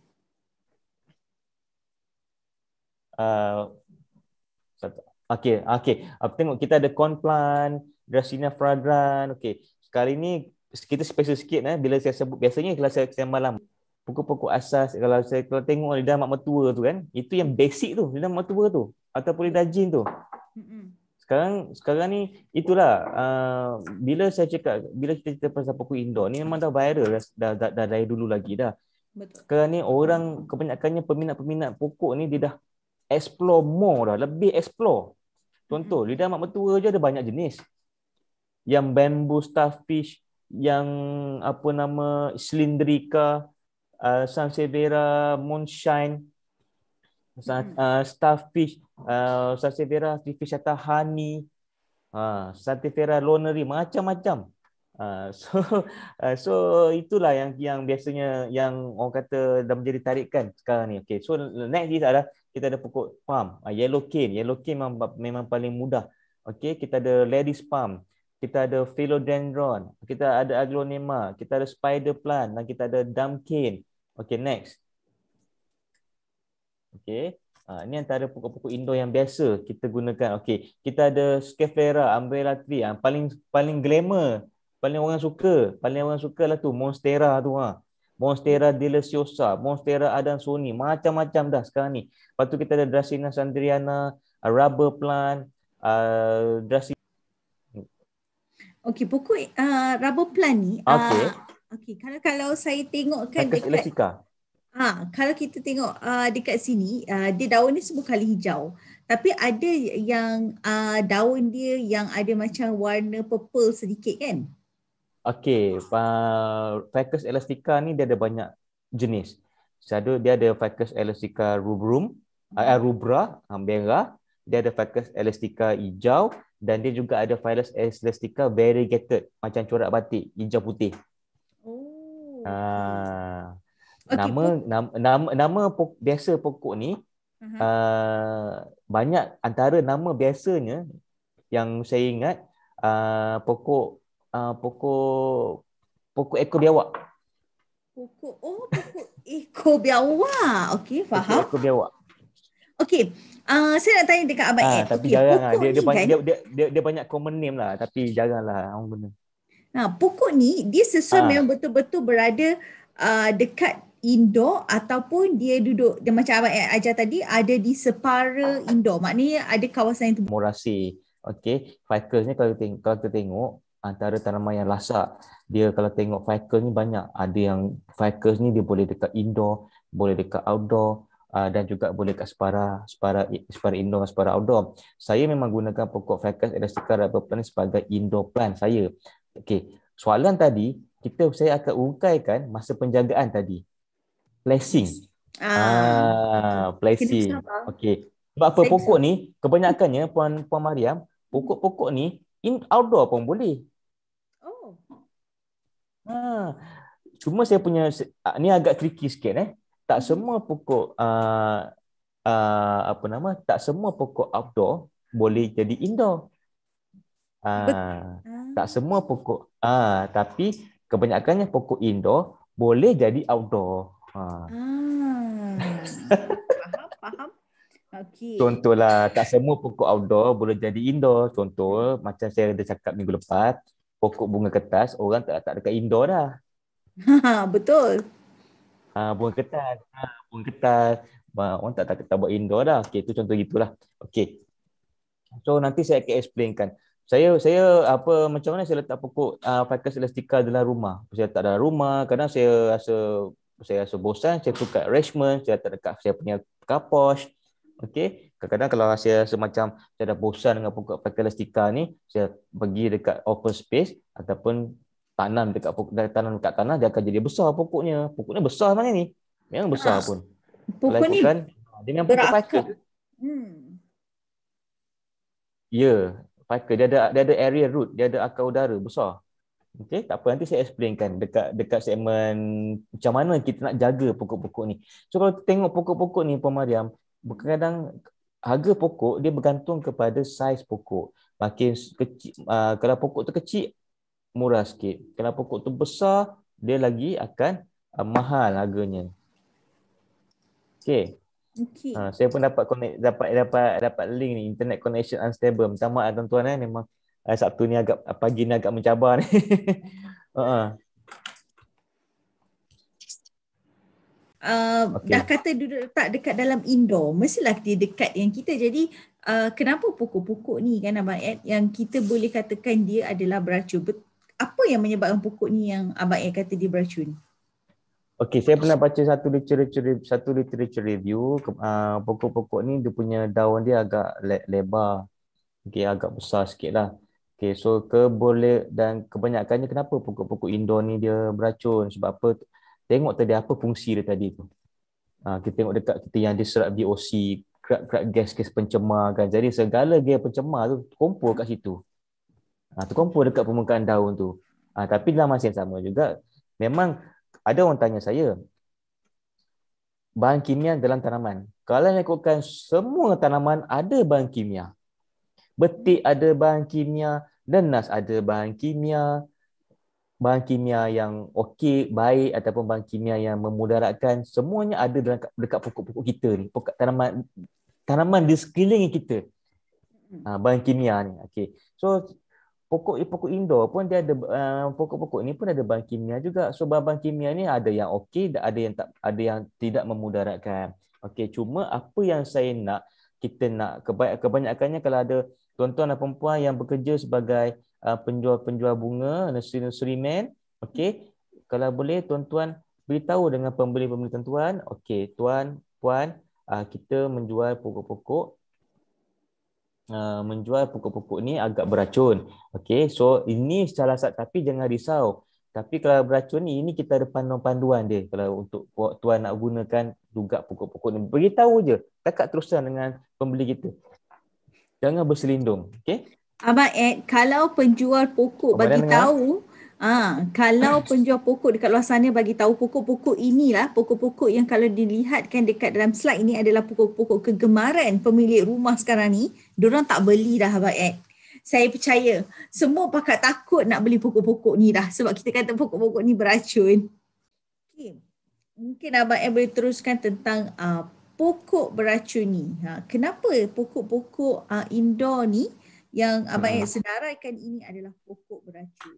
Ah uh, Okey, okey. Apa tengok kita ada corn plant, Dracaena fragrans. Okey. Sekali ni kita special sikit eh bila saya sebut biasanya kelas saya kelas malam. Pokok-pokok asas kalau saya kalau tengok lidah mak mertua tu kan, itu yang basic tu, lidah mak mertua tu ataupun lidah jin tu sekarang sekarang ni itulah uh, bila saya cakap bila kita cerita pasal pokok indoor ni memang dah viral dah dah, dah dari dulu lagi dah. Betul. Sekarang ni orang kebanyakannya peminat-peminat pokok ni dia dah explore more dah, lebih explore. Contoh mm-hmm. lidah mak mertua je ada banyak jenis. Yang bamboo starfish, yang apa nama silindrika, uh, sansevera, moonshine, hmm uh, starfish, uh, ah, Santa Vera Divisata Hani ah, uh, Santa Lonery macam-macam uh, *laughs* so uh, so itulah yang yang biasanya yang orang kata dah menjadi tarikan sekarang ni Okay, so next is adalah kita ada pokok palm yellow cane yellow cane memang, memang paling mudah Okay, kita ada ladies palm kita ada philodendron kita ada aglonema kita ada spider plant dan kita ada dumb cane Okay, next Okay, Uh, ini antara pokok-pokok indoor yang biasa kita gunakan. Okey, kita ada Scaphera, Umbrella tree yang ha, paling paling glamour, paling orang suka, paling orang suka lah tu Monstera tu ha. Monstera Deliciosa, Monstera Adansoni, macam-macam dah sekarang ni. Lepas tu kita ada Dracaena Sandriana, uh, rubber plant, uh, Dracaena Okey, pokok uh, rubber plant ni uh, okey. Uh, okay. kalau kalau saya tengok kan dekat Ha, kalau kita tengok uh, dekat sini, uh, dia daun ni semua kali hijau. Tapi ada yang uh, daun dia yang ada macam warna purple sedikit kan? Okay, uh, Ficus elastica ni dia ada banyak jenis. Satu dia ada Ficus elastica rubrum, uh, eh, rubra, ambera. Ha, dia ada Ficus elastica hijau dan dia juga ada Ficus elastica variegated macam corak batik hijau putih. Oh. Uh, nama nama nama pokok biasa pokok ni uh-huh. uh, banyak antara nama biasanya yang saya ingat uh, pokok uh, pokok pokok ekor biawak pokok oh pokok ekor biawak okey faham pokok ekor biawak okey uh, saya nak tanya dekat abang ah, Ed. tapi okay, jarang lah. dia, dia, banyak, kan? dia, dia, dia, dia banyak common name lah tapi jaranglah orang guna nah pokok ni dia sesuai ah. memang betul-betul berada uh, dekat indoor ataupun dia duduk dia macam abang ajar tadi ada di separa indoor maknanya ada kawasan yang morasi okey ficus ni kalau kita, tengok, kalau kita tengok antara tanaman yang lasak dia kalau tengok ficus ni banyak ada yang ficus ni dia boleh dekat indoor boleh dekat outdoor ah, dan juga boleh kat separa separa separa indoor separa outdoor saya memang gunakan pokok ficus elastica rubber ni sebagai indoor plant saya okey soalan tadi kita saya akan ungkaikan masa penjagaan tadi Blessing. Ah, ah blessing. Okey. Sebab apa pokok ni kebanyakannya puan puan Mariam, pokok-pokok ni in outdoor pun boleh. Oh. Ha. Ah, cuma saya punya ah, ni agak tricky sikit eh. Tak semua pokok uh, uh, apa nama? Tak semua pokok outdoor boleh jadi indoor. Ah, tak semua pokok ah tapi kebanyakannya pokok indoor boleh jadi outdoor. Ah. Ah. faham, faham. Okay. Contohlah, tak semua pokok outdoor boleh jadi indoor. Contoh, macam saya ada cakap minggu lepas, pokok bunga kertas, orang tak letak dekat indoor dah. *laughs* Betul. Ha, bunga kertas. Ha, bunga kertas. orang tak tak, tak buat indoor dah. Okay, itu contoh gitulah. Okay. So, nanti saya akan explainkan. Saya saya apa macam mana saya letak pokok uh, ficus elastica dalam rumah. Saya letak dalam rumah, kadang saya rasa saya rasa bosan, saya tukar arrangement, saya letak dekat saya punya kaposh, Okey. Kadang-kadang kalau saya rasa macam saya dah bosan dengan pokok pakai elastika ni, saya pergi dekat open space ataupun tanam dekat pokok dari tanam dekat tanah dia akan jadi besar pokoknya. Pokoknya besar mana ni? Memang besar ah, pun. Pokok Selain ni bukan, ah, dia memang pokok pakai. Hmm. Ya, yeah, pakai dia ada dia ada area root, dia ada akar udara besar. Okey, tak apa nanti saya explainkan dekat dekat segmen macam mana kita nak jaga pokok-pokok ni. So kalau kita tengok pokok-pokok ni Puan Mariam, kadang harga pokok dia bergantung kepada saiz pokok. Makin kecil uh, kalau pokok tu kecil murah sikit. Kalau pokok tu besar dia lagi akan uh, mahal harganya. Okey. Okay. Uh, ah, saya pun dapat connect dapat dapat dapat link ni internet connection unstable. Minta maaf tuan-tuan eh memang Hari Sabtu ni agak pagi ni agak mencabar ni. uh-huh. *laughs* Uh, okay. Dah kata duduk letak dekat dalam indoor Mestilah dia dekat yang kita Jadi uh, kenapa pokok-pokok ni kan Abang Ed Yang kita boleh katakan dia adalah beracun Bet- Apa yang menyebabkan pokok ni yang Abang Ed kata dia beracun? Okay saya pernah baca satu literature, satu literature review uh, Pokok-pokok ni dia punya daun dia agak le- lebar okay, Agak besar sikit lah Okay, so keboleh dan kebanyakannya kenapa pokok-pokok indoor ni dia beracun? Sebab apa? Tengok tadi apa fungsi dia tadi tu. Ha, kita tengok dekat kita yang diserap VOC, kerak-kerak gas gas pencemar kan. Jadi segala gas pencemar tu kumpul kat situ. Ha, tu kumpul dekat permukaan daun tu. Ha, tapi dalam masa yang sama juga, memang ada orang tanya saya, bahan kimia dalam tanaman. Kalau yang ikutkan semua tanaman ada bahan kimia. Betik ada bahan kimia, dan nas ada bahan kimia bahan kimia yang okey baik ataupun bahan kimia yang memudaratkan semuanya ada dekat dekat pokok-pokok kita ni pokok tanaman tanaman di sekeliling kita ha, bahan kimia ni Okay, so pokok pokok indoor pun dia ada uh, pokok-pokok ni pun ada bahan kimia juga so bahan kimia ni ada yang okey dan ada yang tak ada yang tidak memudaratkan okey cuma apa yang saya nak kita nak kebanyakannya kalau ada tuan-tuan dan perempuan yang bekerja sebagai uh, penjual-penjual bunga, nursery-nursery man, okay? kalau boleh tuan-tuan beritahu dengan pembeli-pembeli tuan-tuan, okay, tuan, puan, uh, kita menjual pokok-pokok Uh, menjual pokok-pokok ni agak beracun. Okey, so ini salah satu tapi jangan risau. Tapi kalau beracun ni ini kita ada panduan-panduan dia kalau untuk tuan nak gunakan juga pokok-pokok ni. Beritahu je, cakap teruskan dengan pembeli kita jangan berselindung okay? abang Ed, eh, kalau penjual pokok abang bagi tahu ah kalau *coughs* penjual pokok dekat luar sana bagi tahu pokok-pokok inilah pokok-pokok yang kalau dilihatkan dekat dalam slide ini adalah pokok-pokok kegemaran pemilik rumah sekarang ni diorang tak beli dah abang Ed. Saya percaya semua pakat takut nak beli pokok-pokok ni dah sebab kita kata pokok-pokok ni beracun. Okay. Mungkin Abang Ed boleh teruskan tentang uh, pokok beracun ni. Ha, kenapa pokok-pokok uh, indoor ni yang Abang hmm. senaraikan ini adalah pokok beracun?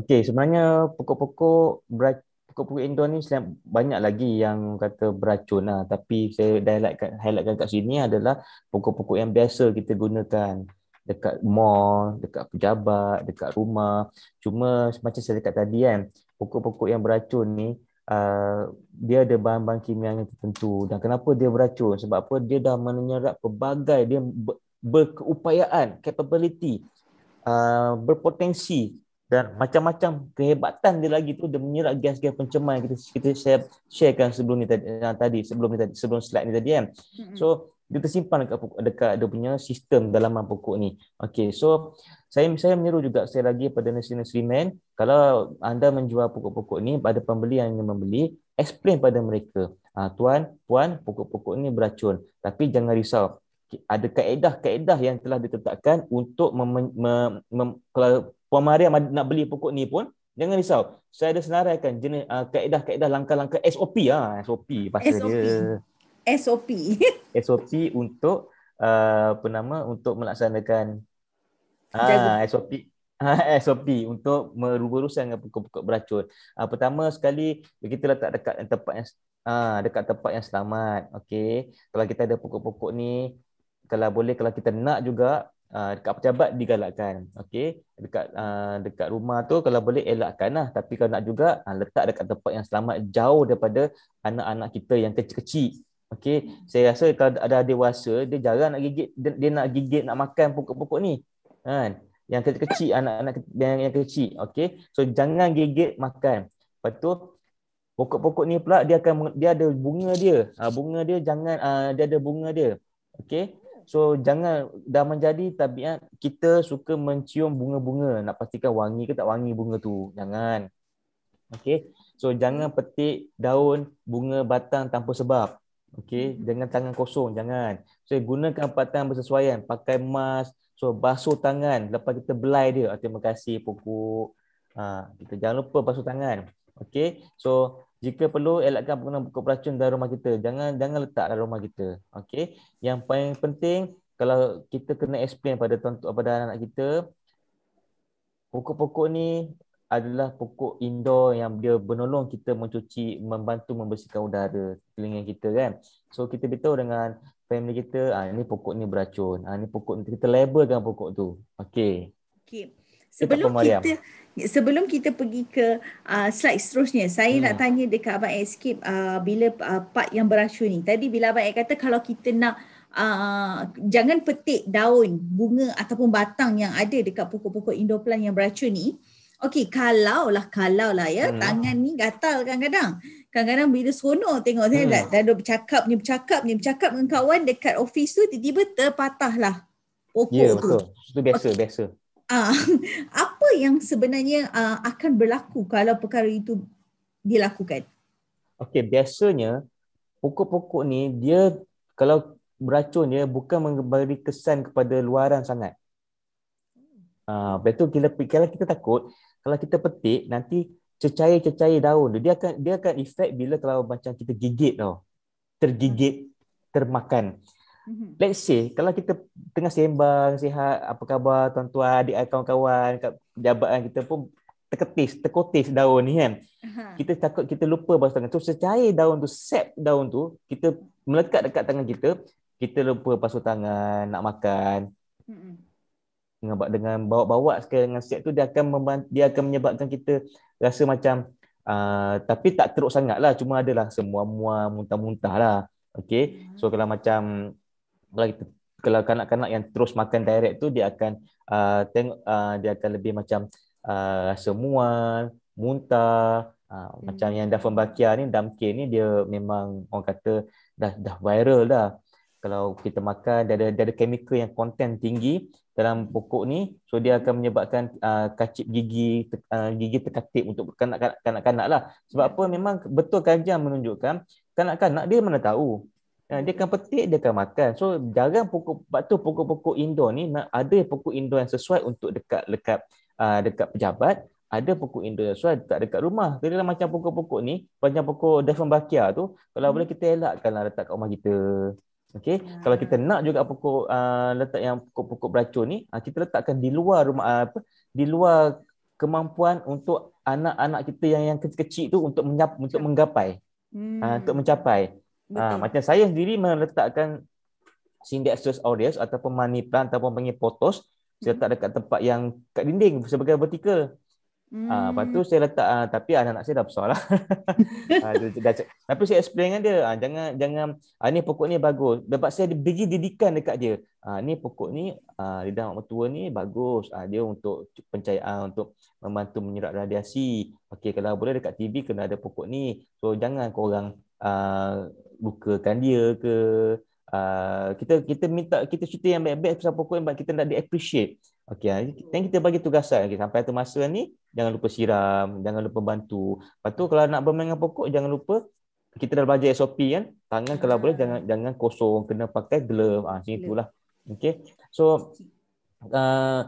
Okey, sebenarnya pokok-pokok beracun pokok-pokok indoor ni banyak lagi yang kata beracun lah. Tapi saya highlightkan, highlightkan kat sini adalah pokok-pokok yang biasa kita gunakan dekat mall, dekat pejabat, dekat rumah. Cuma macam saya cakap tadi kan, pokok-pokok yang beracun ni Uh, dia ada bahan-bahan kimia yang tertentu dan kenapa dia beracun sebab apa dia dah menyerap pelbagai dia berkeupayaan capability uh, berpotensi dan macam-macam kehebatan dia lagi tu dia menyerap gas-gas pencemar yang kita kita share, sharekan sebelum ni tadi, uh, tadi sebelum ni tadi sebelum slide ni tadi kan so dia tersimpan dekat pokok, dekat dia punya sistem dalaman pokok ni. Okey, so saya saya menyeru juga saya lagi pada nursery man kalau anda menjual pokok-pokok ni pada pembeli yang ingin membeli, explain pada mereka. Ah tuan, puan, pokok-pokok ni beracun. Tapi jangan risau. Ada kaedah-kaedah yang telah ditetapkan untuk mem, mem, mem, kalau puan Maria nak beli pokok ni pun jangan risau. Saya ada senaraikan jenis uh, kaedah-kaedah langkah-langkah SOP ah, ha, SOP pasal SOP. dia. SOP. SOP untuk uh, apa nama untuk melaksanakan uh, SOP SOP untuk merubah-rusan dengan pokok-pokok beracun. Uh, pertama sekali kita letak dekat tempat yang uh, dekat tempat yang selamat. Okey. Kalau kita ada pokok-pokok ni kalau boleh kalau kita nak juga uh, dekat pejabat digalakkan. Okey. Dekat uh, dekat rumah tu kalau boleh elakkanlah tapi kalau nak juga uh, letak dekat tempat yang selamat jauh daripada anak-anak kita yang kecil-kecil. Okey, saya rasa kalau ada dewasa dia jarang nak gigit dia, dia nak gigit nak makan pokok-pokok ni. Kan? Yang kecil-kecil anak-anak yang, yang kecil, okey. So jangan gigit makan. Lepas tu pokok-pokok ni pula dia akan dia ada bunga dia. Ha, bunga dia jangan ha, dia ada bunga dia. Okey. So jangan dah menjadi tabiat kita suka mencium bunga-bunga nak pastikan wangi ke tak wangi bunga tu. Jangan. Okey. So jangan petik daun, bunga, batang tanpa sebab. Okey, hmm. dengan tangan kosong jangan. So gunakan tangan bersesuaian, pakai mask, so basuh tangan lepas kita belai dia. Oh, terima kasih pokok. Ha, kita jangan lupa basuh tangan. Okey. So jika perlu elakkan penggunaan pokok pelacun dalam rumah kita. Jangan jangan letak dalam rumah kita. Okey. Yang paling penting kalau kita kena explain pada tuan pada anak kita pokok-pokok ni adalah pokok indoor yang dia menolong kita mencuci, membantu membersihkan udara telinga kita kan. So kita beritahu dengan family kita, ah ini pokok ni beracun. Ah ini pokok ni kita labelkan pokok tu. Okey. Okey. Sebelum kita, kita sebelum kita pergi ke uh, slide seterusnya, saya hmm. nak tanya dekat abang Escape uh, bila uh, part yang beracun ni. Tadi bila abang Ed kata kalau kita nak Uh, jangan petik daun, bunga ataupun batang yang ada dekat pokok-pokok indoor plant yang beracun ni. Hmm. Okey, kalau lah, kalau lah ya, hmm. tangan ni gatal kadang-kadang. Kadang-kadang bila seronok tengok hmm. dah, dah ada bercakap ni, bercakap ni, bercakap dengan kawan dekat ofis tu, tiba-tiba terpatah lah pokok yeah, tu. Betul. Itu biasa, okay. biasa. Ah, *laughs* apa yang sebenarnya uh, akan berlaku kalau perkara itu dilakukan? Okey, biasanya pokok-pokok ni dia kalau beracun dia bukan memberi kesan kepada luaran sangat. Ah, betul kita kalau kita takut kalau kita petik nanti cecair-cecair daun dia akan dia akan efek bila kalau macam kita gigit tau tergigit termakan mhm. let's say kalau kita tengah sembang sihat apa khabar tuan-tuan adik kawan-kawan kat jabatan kita pun terketis terkotis daun ni kan kita takut kita lupa bahasa tangan tu so, secair daun tu sap daun tu kita melekat dekat tangan kita kita lupa basuh tangan nak makan mhm dengan dengan bawa-bawa sekali dengan set tu dia akan dia akan menyebabkan kita rasa macam uh, tapi tak teruk lah cuma adalah semua muah muntah-muntah lah okay? Hmm. so kalau macam kalau kita kalau kanak-kanak yang terus makan direct tu dia akan uh, tengok uh, dia akan lebih macam uh, rasa muah muntah uh, hmm. macam yang dah pembakian ni Damkin ni dia memang orang kata dah dah viral dah kalau kita makan dia ada dia ada kimia yang content tinggi dalam pokok ni so dia akan menyebabkan uh, kacip gigi te, uh, gigi terkatip untuk kanak-kanak lah sebab apa memang betul kajian menunjukkan kanak-kanak dia mana tahu ah, dia akan petik, dia akan makan. So jarang pokok, sebab pokok-pokok Indo ni ada pokok Indo yang sesuai untuk dekat dekat uh, dekat pejabat, ada pokok Indo yang sesuai dekat dekat rumah. Jadi lah macam pokok-pokok ni, banyak pokok Devon Bakia tu, kalau hmm. boleh kita elakkanlah letak kat rumah kita. Okey, ya. kalau kita nak juga pokok uh, letak yang pokok-pokok beracun ni, uh, kita letakkan di luar rumah uh, apa? Di luar kemampuan untuk anak-anak kita yang yang kecil-kecil tu untuk menyap, untuk menggapai. Hmm. Uh, untuk mencapai. Uh, macam saya sendiri meletakkan Syndexus aureus ataupun money plant ataupun panggil potos, saya letak dekat tempat yang kat dinding sebagai vertikal. Ah, hmm. Ah, lepas tu saya letak ah, tapi anak-anak saya dah besar lah. *laughs* ah, tapi saya explain dengan dia, ah, jangan jangan ah, ni pokok ni bagus. Dapat saya bagi didikan dekat dia. Ah, ni pokok ni ah, lidah mak mertua ni bagus. Ah, dia untuk pencahayaan ah, untuk membantu menyerap radiasi. Okey kalau boleh dekat TV kena ada pokok ni. So jangan kau orang ah, bukakan dia ke Uh, kita kita minta kita cerita yang baik-baik pasal pokok yang kita nak di appreciate Okey, dan ah, kita bagi tugasan okay, sampai tu masa ni jangan lupa siram, jangan lupa bantu. Lepas tu kalau nak bermain dengan pokok jangan lupa kita dah belajar SOP kan, tangan kalau boleh jangan ah. jangan kosong, kena pakai glove. Ah, ha, itulah. Okey. So uh,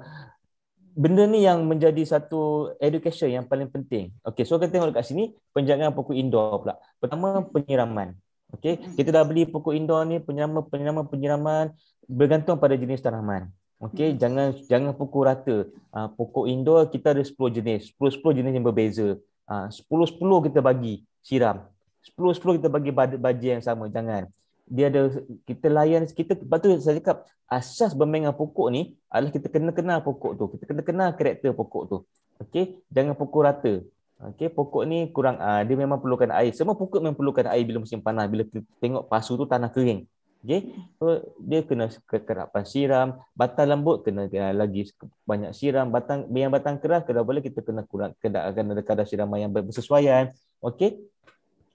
benda ni yang menjadi satu education yang paling penting. Okey, so kita tengok dekat sini penjagaan pokok indoor pula. Pertama penyiraman. Okey, kita dah beli pokok indoor ni penyiraman penyiraman penyiraman bergantung pada jenis tanaman. Okay, hmm. jangan jangan pukul rata. Uh, pokok indoor kita ada 10 jenis. 10-10 jenis yang berbeza. Ah, uh, 10-10 kita bagi siram. 10-10 kita bagi baju yang sama. Jangan. Dia ada, kita layan, kita, lepas tu saya cakap, asas bermain pokok ni adalah kita kena kenal pokok tu. Kita kena kenal karakter pokok tu. Okay, jangan pukul rata. Okay, pokok ni kurang, uh, dia memang perlukan air. Semua pokok memang perlukan air bila musim panas. Bila tengok pasu tu tanah kering. Okay. So, dia kena kekerapan siram. Batang lembut kena, kena lagi banyak siram. Batang yang batang keras kena boleh kita kena kurang kena, akan ada kadar siraman yang bersesuaian. Okey,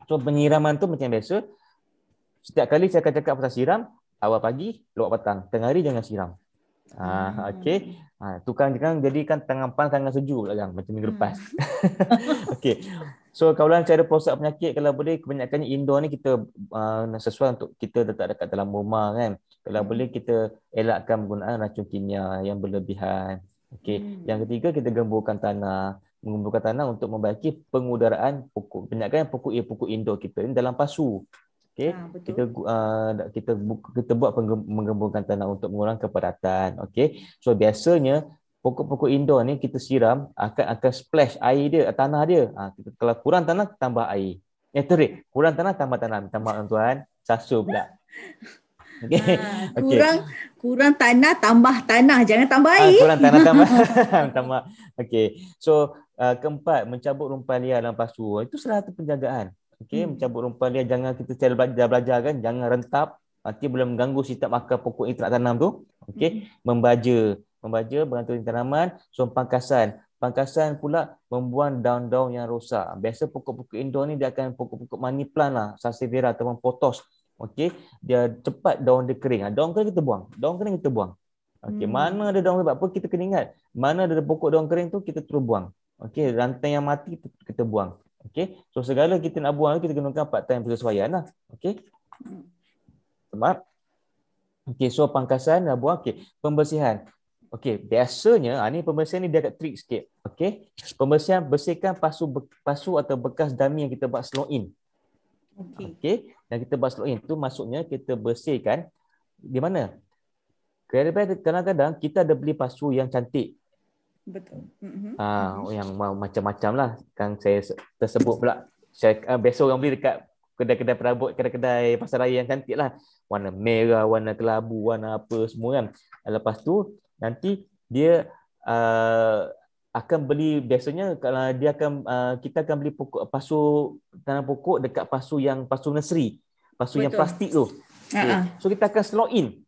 So penyiraman tu macam biasa. Setiap kali saya akan cakap pasal siram, awal pagi, luar petang, Tengah hari jangan siram. Ah, hmm. Ah, okay. Ah, tukang jangan jadikan tangan panas, tangan sejuk lah yang macam minggu hmm. lepas. *laughs* *laughs* So kalau kawalan cara prosak penyakit kalau boleh kebanyakannya indoor ni kita uh, sesuai untuk kita letak dekat dalam rumah kan. Kalau hmm. boleh kita elakkan penggunaan racun kimia yang berlebihan. Okey. Hmm. Yang ketiga kita gemburkan tanah mengumpulkan tanah untuk membaiki pengudaraan pokok penyakit pokok ya pokok indoor kita ini dalam pasu. Okey. Ha, kita uh, kita kita buat penggemburkan tanah untuk mengurangkan kepadatan. Okey. So biasanya pokok-pokok indoor ni kita siram akan akan splash air dia tanah dia. Ha, kita, kalau kurang tanah tambah air. Ya eh, teri Kurang tanah tambah tanah. Tambah tuan-tuan sasur pula. *laughs* Okay. Ha, kurang okay. kurang tanah tambah tanah jangan tambah ah, air. Ha, kurang tanah tambah *laughs* *laughs* tambah. Okey. So uh, keempat mencabut rumpan liar dalam pasu ah, itu salah satu penjagaan. Okey, hmm. mencabut rumpan liar jangan kita tell belajar, belajar kan, jangan rentap nanti boleh mengganggu sitap akar pokok yang tanam tu. Okey, hmm. membaja membaja, berantuin tanaman, so pangkasan. Pangkasan pula membuang daun-daun yang rosak. Biasa pokok-pokok indoor ni dia akan pokok-pokok money plant lah, sasevera ataupun potos. Okey, dia cepat daun dia kering. Ah, daun kering kita buang. Daun kering kita buang. Okey, hmm. mana ada daun sebab apa kita kena ingat. Mana ada pokok daun kering tu kita terus buang. Okey, rantai yang mati kita, kita buang. Okey. So segala kita nak buang kita gunakan part time persesuaian lah. Okey. Hmm. Sebab Okey, so pangkasan dah buang. Okey, pembersihan. Okey, biasanya ha, ni pembersihan ni dia agak trick sikit. Okey. Pembersihan bersihkan pasu pasu atau bekas dami yang kita buat slow in. Okey. Okey, yang kita buat slow in tu maksudnya kita bersihkan di mana? Kadang-kadang kita ada beli pasu yang cantik. Betul. Mm-hmm. Ah, mm-hmm. ha, yang macam-macam lah. Kan saya tersebut pula. Saya, uh, biasa orang beli dekat kedai-kedai perabot, kedai-kedai pasar raya yang cantik lah. Warna merah, warna kelabu, warna apa semua kan. Lepas tu, nanti dia uh, akan beli biasanya kalau dia akan uh, kita akan beli pokok pasu tanam pokok dekat pasu yang pasu nursery pasu Betul. yang plastik tu ha, okay. Ha. so kita akan slot in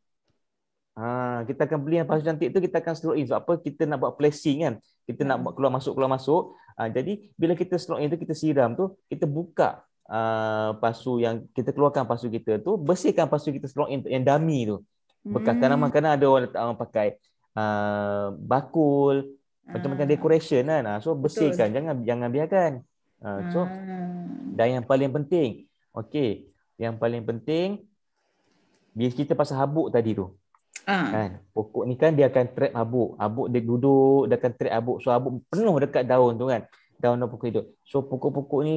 Ha, kita akan beli yang pasu cantik tu kita akan slot in sebab apa kita nak buat placing kan kita nak hmm. buat keluar masuk keluar masuk ha, jadi bila kita slot in tu kita siram tu kita buka uh, pasu yang kita keluarkan pasu kita tu bersihkan pasu kita slot in yang dummy tu bekas hmm. tanaman kerana ada orang letak orang pakai uh, bakul macam-macam ah. decoration kan ah, so bersihkan Betul. jangan jangan biarkan so hmm. dan yang paling penting okey yang paling penting bila kita pasal habuk tadi tu hmm. kan pokok ni kan dia akan trap habuk habuk dia duduk dia akan trap habuk so habuk penuh dekat daun tu kan daun daun pokok itu so pokok-pokok ni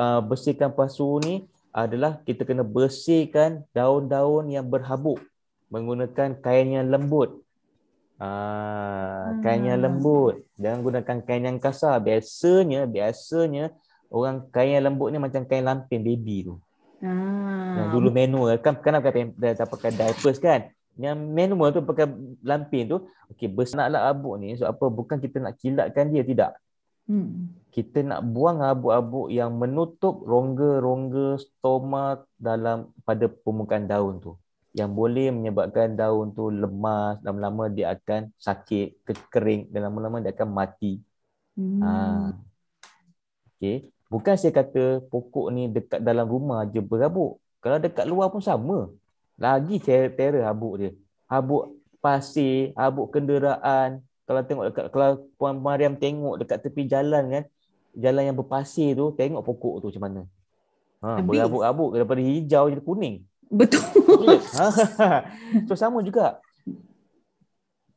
uh, bersihkan pasu ni adalah kita kena bersihkan daun-daun yang berhabuk menggunakan kain yang lembut Ah, kain yang ah. lembut. Jangan gunakan kain yang kasar. Biasanya, biasanya orang kain yang lembut ni macam kain lampin baby tu. Hmm. Yang dulu manual kan kenapa pakai dah tak pakai diapers kan? Yang manual tu pakai lampin tu, okey besar lah abuk ni so apa? Bukan kita nak kilatkan dia tidak. Hmm. Kita nak buang abu-abu yang menutup rongga-rongga stoma dalam pada permukaan daun tu yang boleh menyebabkan daun tu lemas lama-lama dia akan sakit kering dan lama-lama dia akan mati. Hmm. Ha. Okey, bukan saya kata pokok ni dekat dalam rumah je berabuk. Kalau dekat luar pun sama. Lagi terer habuk dia. Habuk pasir, habuk kenderaan. Kalau tengok dekat kalau puan Mariam tengok dekat tepi jalan kan, jalan yang berpasir tu, tengok pokok tu macam mana. Ha, berabuk-abuk daripada hijau jadi kuning. Betul. *laughs* so sama juga.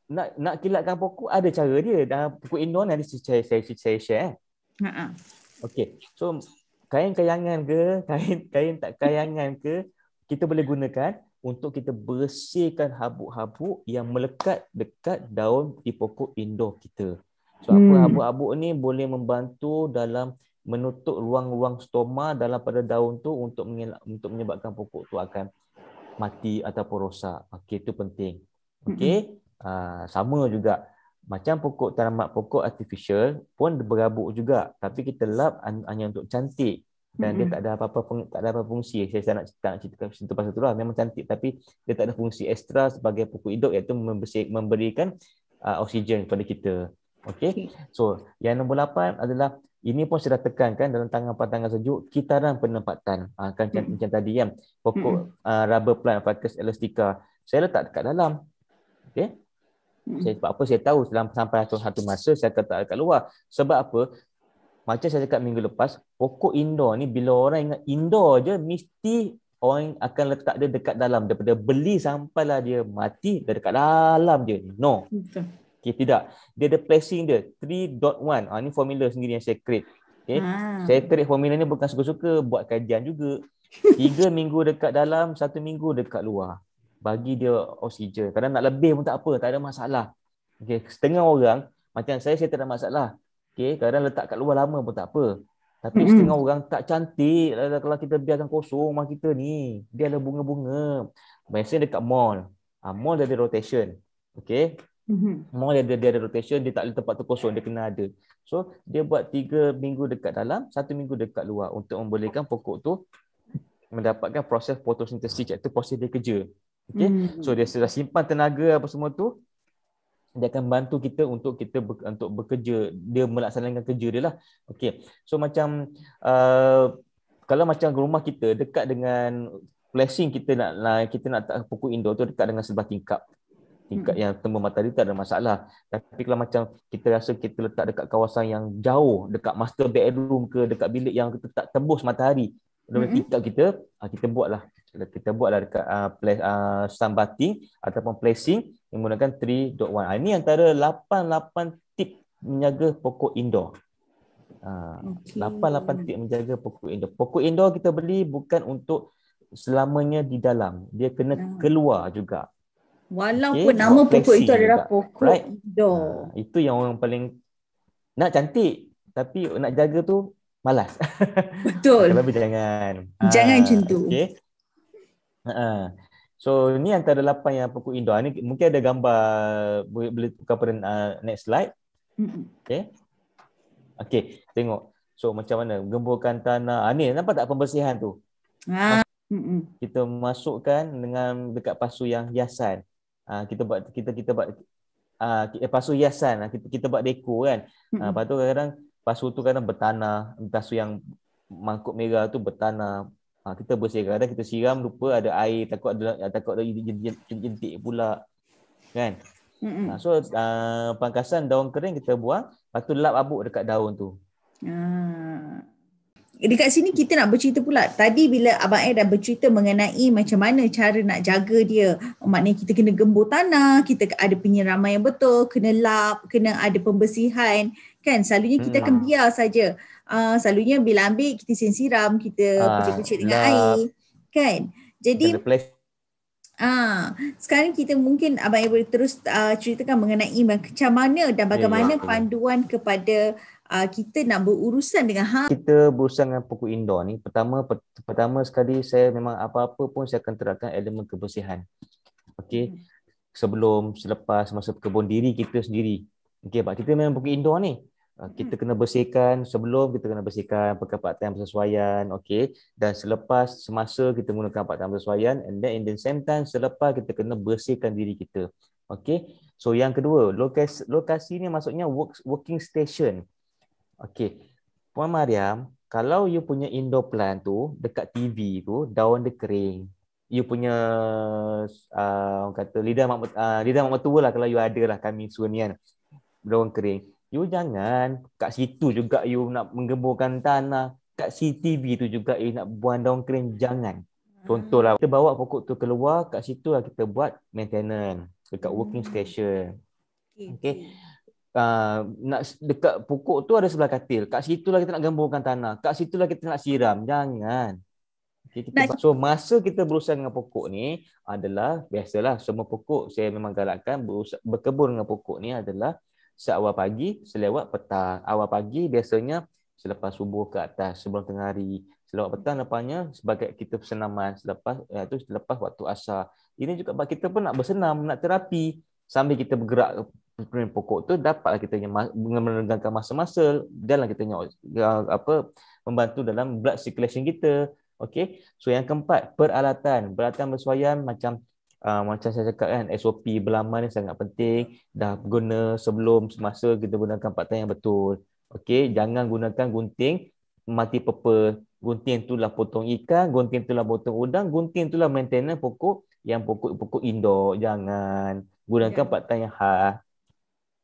Nak nak kilatkan pokok ada cara dia. Dan pokok indoor nanti saya saya saya, saya share. Eh. Ha uh-uh. Okey. So kain kayangan ke, *laughs* kain kain tak kayangan ke, kita boleh gunakan untuk kita bersihkan habuk-habuk yang melekat dekat daun di pokok indoor kita. So apa hmm. habuk-habuk ni boleh membantu dalam menutup ruang-ruang stoma dalam pada daun tu untuk untuk menyebabkan pokok tu akan mati ataupun rosak. Okey itu penting. Okey. Uh, sama juga macam pokok tanaman pokok artificial pun berabuk juga tapi kita lap hanya untuk cantik dan mm-hmm. dia tak ada apa-apa tak ada apa fungsi saya, saya nak cerita nak cerita tentang pasal itulah memang cantik tapi dia tak ada fungsi ekstra sebagai pokok hidup iaitu membersih, memberikan uh, oksigen kepada kita okey so yang nombor 8 adalah ini pun sudah tekankan dalam tangan pandangan sejuk kitaran penempatan uh, kan macam, hmm. tadi kan pokok hmm. uh, rubber plant ficus elastika saya letak dekat dalam okey hmm. saya apa saya tahu dalam sampai satu masa saya akan letak dekat luar sebab apa macam saya cakap minggu lepas pokok indoor ni bila orang ingat indoor je mesti orang akan letak dia dekat dalam daripada beli sampailah dia mati dia dekat dalam je no Okay, tidak. Dia ada placing dia. 3.1. Ah, ini formula sendiri yang saya create. Okay. Hmm. Saya create formula ni bukan suka-suka. Buat kajian juga. *laughs* Tiga minggu dekat dalam, satu minggu dekat luar. Bagi dia oksigen. Kadang nak lebih pun tak apa. Tak ada masalah. Okay. Setengah orang, macam saya, saya tak ada masalah. Okay. Kadang letak kat luar lama pun tak apa. Tapi hmm. setengah orang tak cantik lah, lah, kalau kita biarkan kosong rumah kita ni. Dia ada bunga-bunga. Biasanya dekat mall. Ha, mall ada rotation. Okay. Mm-hmm. Memang dia, dia, ada rotation, dia tak ada tempat tu kosong, dia kena ada. So, dia buat tiga minggu dekat dalam, satu minggu dekat luar untuk membolehkan pokok tu mendapatkan proses fotosintesis, iaitu proses dia kerja. Okay? Mm-hmm. So, dia sudah simpan tenaga apa semua tu, dia akan bantu kita untuk kita ber, untuk bekerja, dia melaksanakan kerja dia lah. Okay. So, macam uh, kalau macam rumah kita dekat dengan blessing kita nak kita nak tak pokok indoor tu dekat dengan sebatang tingkap tingkat hmm. yang temu matahari tak ada masalah tapi kalau macam kita rasa kita letak dekat kawasan yang jauh dekat master bedroom ke dekat bilik yang kita tak tembus matahari dalam hmm tingkat kita ah, kita buatlah kita buatlah dekat uh, ah, place uh, ah, sun batting ataupun placing yang menggunakan 3.1 ini antara 8-8 tip menjaga pokok indoor Uh, okay. 8-8 tip menjaga pokok indoor Pokok indoor kita beli bukan untuk Selamanya di dalam Dia kena keluar juga Walaupun okay, nama pokok itu adalah pokok right? indoor. Ah, itu yang orang paling nak cantik tapi nak jaga tu malas. *laughs* Betul. Tapi jangan. Jangan ah, macam ha, tu. Okay. Ha, ah, so ni antara lapan yang pokok indoor. Ni mungkin ada gambar boleh, boleh tukar pada uh, next slide. Okay. Okay, tengok. So macam mana gemburkan tanah. Ha, ni nampak tak pembersihan tu? Ah. Mas- kita masukkan dengan dekat pasu yang hiasan uh, kita buat kita kita buat uh, ah, lepas eh, tu hiasan ah, kita, kita buat deko kan uh, lepas tu kadang-kadang lepas tu kadang bertanah pasu yang mangkuk merah tu bertanah uh, kita bersihkan kadang kita siram lupa ada air takut ada takut ada jentik pula kan Mm-mm. so uh, pangkasan daun kering kita buang lepas tu lap abuk dekat daun tu dekat sini kita nak bercerita pula tadi bila abang eh dah bercerita mengenai macam mana cara nak jaga dia maknanya kita kena gembur tanah kita ada penyiraman yang betul kena lap kena ada pembersihan kan selalunya kita akan hmm. biar saja uh, selalunya bila ambil kita sen siram kita ah, bercucuk uh, dengan lap. air kan jadi Ah, sekarang kita mungkin abang boleh terus uh, ceritakan mengenai macam mana dan ya, ya. bagaimana panduan kepada uh, kita nak berurusan dengan hal kita berurusan dengan pokok indoor ni pertama pet- pertama sekali saya memang apa-apa pun saya akan terapkan elemen kebersihan okey hmm. sebelum selepas masa kebun diri kita sendiri okey sebab kita memang pokok indoor ni ah, kita hmm. kena bersihkan sebelum kita kena bersihkan perkapatan persesuaian okey dan selepas semasa kita menggunakan perkapatan persesuaian and then in the same time selepas kita kena bersihkan diri kita okey so yang kedua lokasi lokasi ni maksudnya work, working station Okey. Puan Mariam, kalau you punya indoor plant tu dekat TV tu daun dia kering. You punya uh, orang kata lidah mak uh, lidah mak tua lah kalau you ada lah kami suruh kan. Daun kering. You jangan kat situ juga you nak menggemburkan tanah. Kat CCTV tu juga you nak buang daun kering jangan. Hmm. Contohlah kita bawa pokok tu keluar kat situ lah kita buat maintenance dekat working hmm. station. Okay. Ah, nak dekat pokok tu ada sebelah katil. Kat situlah kita nak gemburkan tanah. Kat situlah kita nak siram. Jangan. Okay, kita nak... so masa kita berusaha dengan pokok ni adalah biasalah semua pokok saya memang galakkan berusaha, berkebun dengan pokok ni adalah seawal pagi selewat petang. Awal pagi biasanya selepas subuh ke atas sebelum tengah hari. Selewat petang lepasnya sebagai kita bersenaman selepas iaitu eh, selepas waktu asar. Ini juga kita pun nak bersenam, nak terapi sambil kita bergerak kering pokok tu dapatlah kita dengan menegangkan masa-masa dalam kita ya, apa membantu dalam blood circulation kita okay. so yang keempat peralatan peralatan bersuaian macam uh, macam saya cakap kan SOP belaman ni sangat penting dah guna sebelum semasa kita gunakan fakta yang betul okay. jangan gunakan gunting mati purpose gunting tu lah potong ikan gunting tu lah potong udang gunting tu lah maintenance pokok yang pokok-pokok indoor jangan gunakan yeah. Ya. part yang khas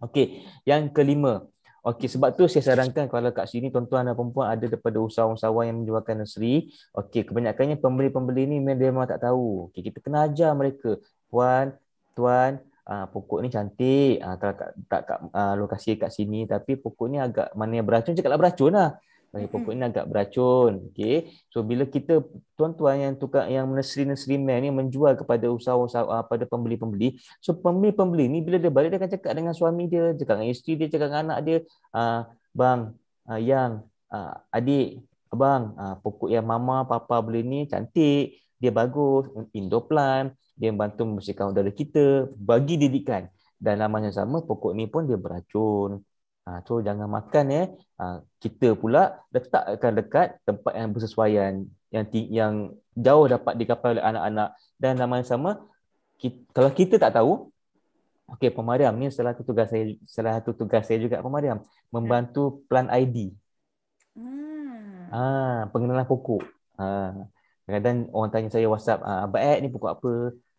Okey, yang kelima. Okey, sebab tu saya sarankan kalau kat sini tuan-tuan dan puan ada daripada usahawan-usahawan yang menjualkan nursery, okey, kebanyakannya pembeli-pembeli ni memang tak tahu. Okey, kita kena ajar mereka. Puan, tuan, Uh, pokok ni cantik uh, ah, kalau kat, tak kat uh, lokasi kat sini tapi pokok ni agak mana yang beracun cakaplah beracun lah banyak pokok ini agak beracun. Okay. So bila kita tuan-tuan yang tukar yang menesri-nesri man ni menjual kepada usahawan ah, pada pembeli-pembeli. So pembeli-pembeli ni bila dia balik dia akan cakap dengan suami dia, cakap dengan isteri dia, cakap dengan anak dia, ah, bang, ah, yang adik, abang, pokok yang mama papa beli ni cantik, dia bagus, indoor plant, dia membantu membersihkan udara kita, bagi didikan. Dan dalam yang sama pokok ni pun dia beracun. Ha, so jangan makan eh. Ha, kita pula letakkan dekat tempat yang bersesuaian yang yang jauh dapat dikapai oleh anak-anak dan nama yang sama kita, kalau kita tak tahu okey pemadam ni salah satu tugas saya salah satu tugas saya juga pemadam membantu plan ID. Hmm. Ah pengenalan pokok. Ah kadang orang tanya saya WhatsApp ah abad ni pokok apa?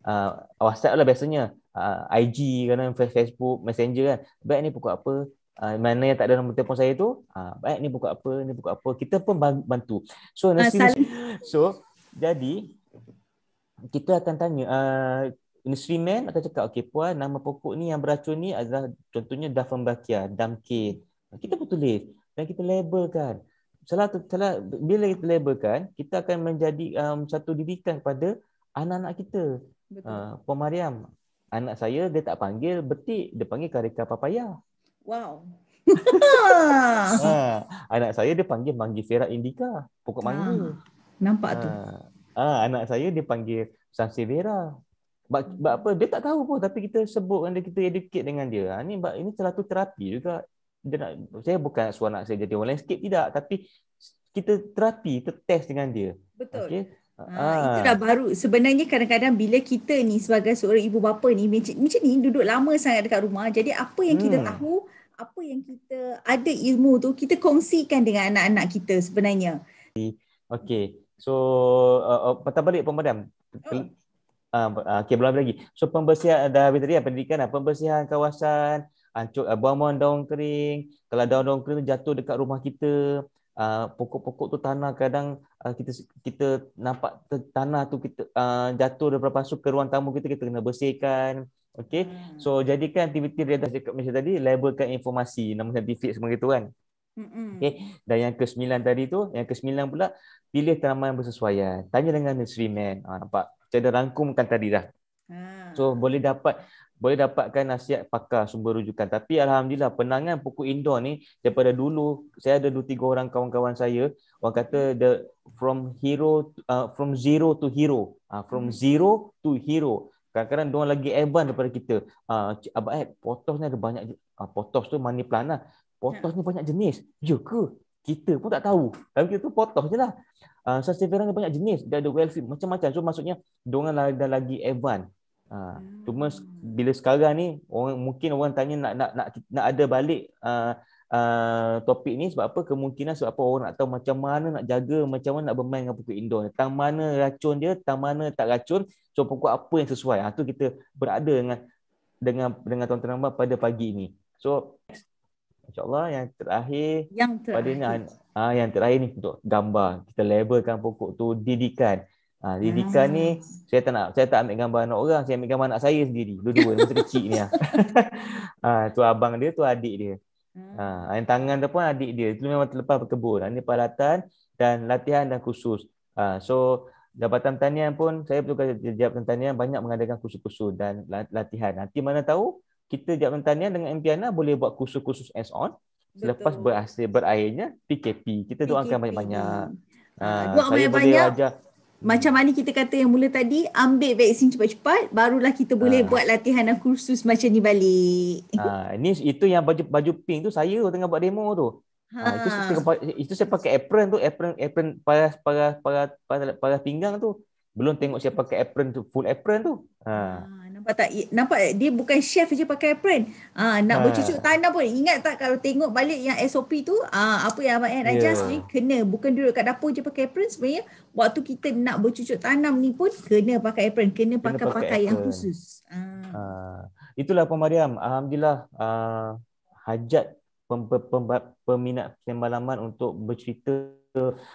Ah WhatsApp lah biasanya. Ah IG kan Facebook Messenger kan. Baik ni pokok apa? Uh, mana yang tak ada nombor telefon saya tu uh, baik ni buka apa ni buka apa kita pun bantu so ah, nursing Asal. so jadi kita akan tanya uh, nursery man akan cakap okay, puan nama pokok ni yang beracun ni adalah contohnya dafam bakia damkin kita pun tulis dan kita labelkan salah salah bila kita labelkan kita akan menjadi um, satu didikan kepada anak-anak kita Betul. uh, puan mariam anak saya dia tak panggil betik dia panggil karika papaya Wow. ha, *laughs* anak saya dia panggil manggi Fera Indica, pokok ah, mangga. nampak ha, tu. Ah, ha, anak saya dia panggil Sansi Ba, Sebab apa dia tak tahu pun tapi kita sebut dan kita educate dengan dia. Ha, ni bak, ini salah satu terapi juga. Dia nak, saya bukan nak anak saya jadi orang skip tidak tapi kita terapi, kita test dengan dia. Betul. Okay? Ha, ah. Itu dah baru sebenarnya kadang-kadang bila kita ni sebagai seorang ibu bapa ni macam, macam ni duduk lama sangat dekat rumah jadi apa yang hmm. kita tahu apa yang kita ada ilmu tu kita kongsikan dengan anak-anak kita sebenarnya. Okay so uh, uh, patah balik pemadam. Oh. Uh, okay belum lagi. So pembersihan dah habis tadi pendidikan lah. pembersihan kawasan hancur uh, buang-buang daun kering kalau daun-daun kering jatuh dekat rumah kita uh, pokok-pokok tu tanah kadang Ah, kita kita nampak tanah tu kita uh, jatuh daripada masuk ke ruang tamu kita kita kena bersihkan okey hmm. so jadikan aktiviti riadah dekat macam tadi labelkan informasi nama saintifik semua gitu kan hmm dan yang ke-9 tadi tu yang ke-9 pula pilih tanaman bersesuaian tanya dengan nurseryman ha, nampak saya dah rangkumkan tadi dah Ah. So boleh dapat boleh dapatkan nasihat pakar sumber rujukan. Tapi alhamdulillah penangan pokok indoor ni daripada dulu saya ada dua tiga orang kawan-kawan saya orang kata the from hero uh, from zero to hero. Uh, from hmm. zero to hero. Kadang-kadang dia lagi advance daripada kita. Uh, Abang eh, potos ni ada banyak. Uh, potos tu money plan lah. Potos ni banyak jenis. Ya ke? Kita pun tak tahu. Tapi kita tu potos je lah. Uh, Sasifiran ni banyak jenis. Dia ada well Macam-macam. So maksudnya, dia dah lagi advance. Ha, cuma bila sekarang ni orang mungkin orang tanya nak nak nak nak ada balik uh, uh, topik ni sebab apa kemungkinan sebab apa orang nak tahu macam mana nak jaga macam mana nak bermain dengan pokok indoor ni tang mana racun dia tang mana tak racun so pokok apa yang sesuai ha, tu kita berada dengan dengan dengan tuan-tuan abang pada pagi ini so insyaallah yang terakhir yang terakhir pada ni, ha, yang terakhir ni untuk gambar kita labelkan pokok tu didikan Ha, didikan ah. Dika ni saya tak nak saya tak ambil gambar anak orang, saya ambil gambar anak saya sendiri. Dua-dua masa kecil ni ah. *laughs* Ha, tu abang dia, tu adik dia. Hmm. Ha, yang tangan tu pun adik dia. Itu memang terlepas berkebun. Ini peralatan dan latihan dan khusus. Ha, so Jabatan Pertanian pun saya bertugas di Jabatan Pertanian banyak mengadakan kursus-kursus dan latihan. Nanti ha, mana tahu kita Jabatan Pertanian dengan MPiana boleh buat kursus-kursus as on selepas berakhir berakhirnya PKP. Kita doakan PKP. banyak-banyak. Ah, ha, doa banyak-banyak. Boleh macam mana kita kata yang mula tadi ambil vaksin cepat-cepat barulah kita boleh ha. buat latihan dan kursus macam ni balik. Ha *laughs* ni itu yang baju baju pink tu saya tengah buat demo tu. Ha, ha itu itu saya pakai apron tu apron apron paras paras paras paras, paras pinggang tu belum tengok siapa pakai apron tu full apron tu. Ha, ha nampak tak nampak dia bukan chef je pakai apron ah ha, nak ha. bercucuk tanah pun ingat tak kalau tengok balik yang SOP tu ah ha, apa yang abang Ed adjust yeah. Ya. ni kena bukan duduk kat dapur je pakai apron sebenarnya waktu kita nak bercucuk tanam ni pun kena pakai apron kena, pakai pakai yang khusus ha. ha. itulah puan Mariam alhamdulillah uh, hajat pem- pem- pem- peminat semalaman untuk bercerita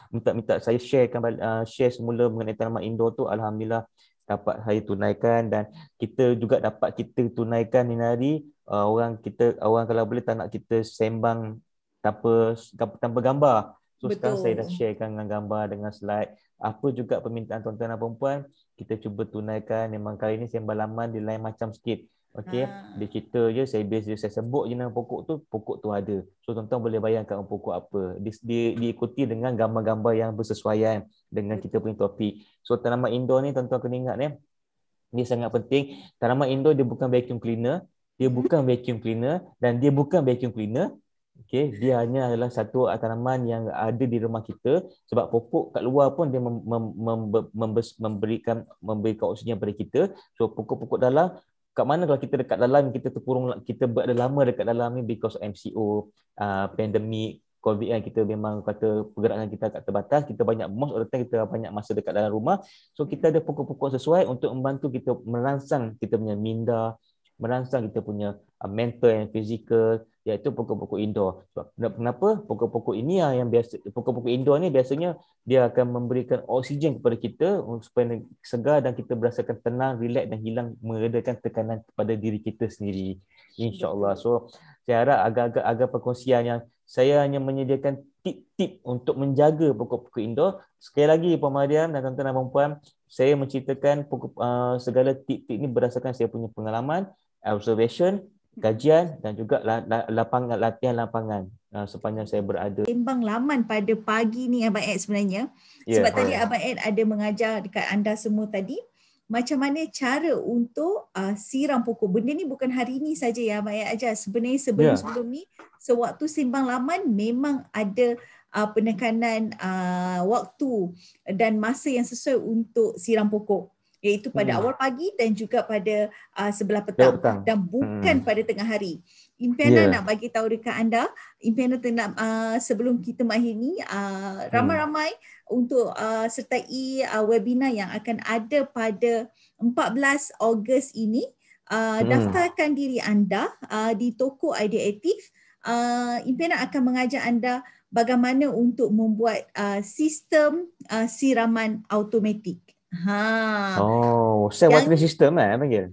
minta-minta saya sharekan uh, share semula mengenai tanaman indoor tu alhamdulillah dapat saya tunaikan dan kita juga dapat kita tunaikan ni hari uh, orang kita orang kalau boleh tak nak kita sembang tanpa tanpa gambar. So Betul. sekarang saya dah sharekan dengan gambar dengan slide. Apa juga permintaan tuan-tuan dan puan kita cuba tunaikan. Memang kali ini sembang laman di lain macam sikit. Okey, ha. Ah. dia cerita je, saya base je, saya sebut je nama pokok tu, pokok tu ada. So tuan-tuan boleh bayangkan pokok apa. Dia, dia diikuti dengan gambar-gambar yang bersesuaian dengan kita punya topik. So tanaman indoor ni tuan-tuan kena ingat ni. Ini sangat penting. Tanaman indoor dia bukan vacuum cleaner, dia hmm. bukan vacuum cleaner dan dia bukan vacuum cleaner. Okey, dia hanya adalah satu tanaman yang ada di rumah kita sebab pokok kat luar pun dia mem- mem- mem- memberikan memberikan oksigen kepada kita. So pokok-pokok dalam kat mana kalau kita dekat dalam kita terkurung kita berada lama dekat dalam ni because MCO uh, pandemik covid kan kita memang kata pergerakan kita agak terbatas kita banyak most orang kita banyak masa dekat dalam rumah so kita ada pokok-pokok sesuai untuk membantu kita merangsang kita punya minda merangsang kita punya uh, mental and physical iaitu pokok-pokok indoor. Sebab kenapa? Pokok-pokok ini yang, lah yang biasa pokok-pokok indoor ni biasanya dia akan memberikan oksigen kepada kita um, supaya segar dan kita berasakan tenang, relax dan hilang meredakan tekanan kepada diri kita sendiri. Insya-Allah. So saya harap agak-agak agak perkongsian yang saya hanya menyediakan tip-tip untuk menjaga pokok-pokok indoor. Sekali lagi Puan Mariam dan tuan-tuan dan puan-puan, saya menceritakan pokok, uh, segala tip-tip ini berdasarkan saya punya pengalaman observation kajian dan juga lapangan latihan lapangan uh, sepanjang saya berada. Sembang laman pada pagi ni Abang Ed sebenarnya. Yeah, sebab tadi yeah. Abang Ed ada mengajar dekat anda semua tadi macam mana cara untuk uh, siram pokok. Benda ni bukan hari ini saja ya Abang Ed ajar. Sebenarnya sebelum-sebelum yeah. ni sewaktu sembang laman memang ada uh, penekanan uh, waktu dan masa yang sesuai untuk siram pokok iaitu pada hmm. awal pagi dan juga pada uh, sebelah petang, petang dan bukan hmm. pada tengah hari. Impiana yeah. nak bagi tahu dekat anda, Impiana tengah uh, sebelum kita mahini ini hmm. ramai-ramai hmm. untuk uh, sertai uh, webinar yang akan ada pada 14 Ogos ini. Uh, daftarkan diri anda uh, di toko ideatif uh, Impena akan mengajar anda bagaimana untuk membuat uh, sistem uh, siraman automatik Ha. Oh, sell water system eh panggil.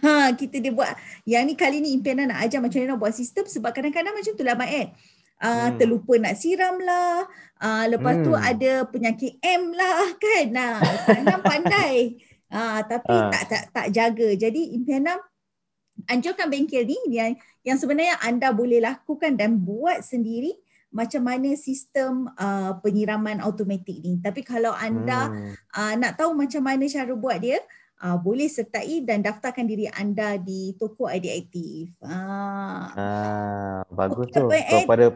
Ha, kita dia buat yang ni kali ni impianan nak ajar macam mana nak buat sistem sebab kadang-kadang macam itulah mai eh. Uh, hmm. terlupa nak siram lah. Uh, lepas hmm. tu ada penyakit M lah *laughs* kan. Nah, pandang pandai. Uh, tapi uh. tak tak tak jaga. Jadi impianan anjurkan bengkel ni yang yang sebenarnya anda boleh lakukan dan buat sendiri macam mana sistem uh, penyiraman automatik ni. Tapi kalau anda hmm. uh, nak tahu macam mana cara buat dia, uh, boleh sertai dan daftarkan diri anda di toko ID Aktif. Ah. ah bagus tu. Kalau so, pada eh?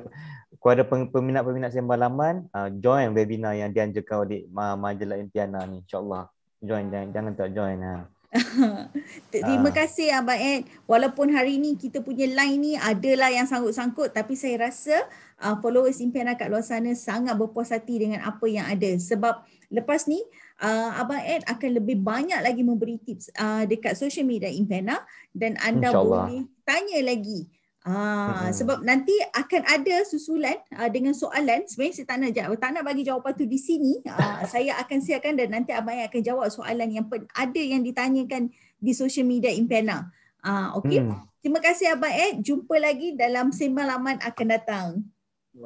kepada peminat-peminat sembang laman, uh, join webinar yang dianjurkan oleh majalah intiana ni Insyaallah allah Join jangan jangan tak join ha. *laughs* Terima ah. kasih Abang Ed Walaupun hari ni kita punya line ni Adalah yang sangkut-sangkut Tapi saya rasa uh, followers impian kat luar sana sangat berpuas hati dengan apa yang ada sebab lepas ni uh, abang Ed akan lebih banyak lagi memberi tips uh, dekat social media Impena dan anda boleh tanya lagi Ha, sebab nanti akan ada susulan uh, dengan soalan sebenarnya saya tak nak, jawab, tak nak bagi jawapan tu di sini uh, *laughs* saya akan siarkan dan nanti abang Ed akan jawab soalan yang ada yang ditanyakan di social media Impena. Uh, okay? Hmm. Terima kasih abang Ed, jumpa lagi dalam sembang laman akan datang.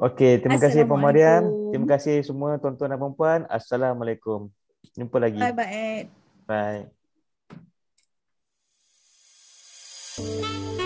Okey, terima kasih Puan Mariam. Terima kasih semua tuan-tuan dan puan-puan. Assalamualaikum. Jumpa lagi. Bye-bye. Bye.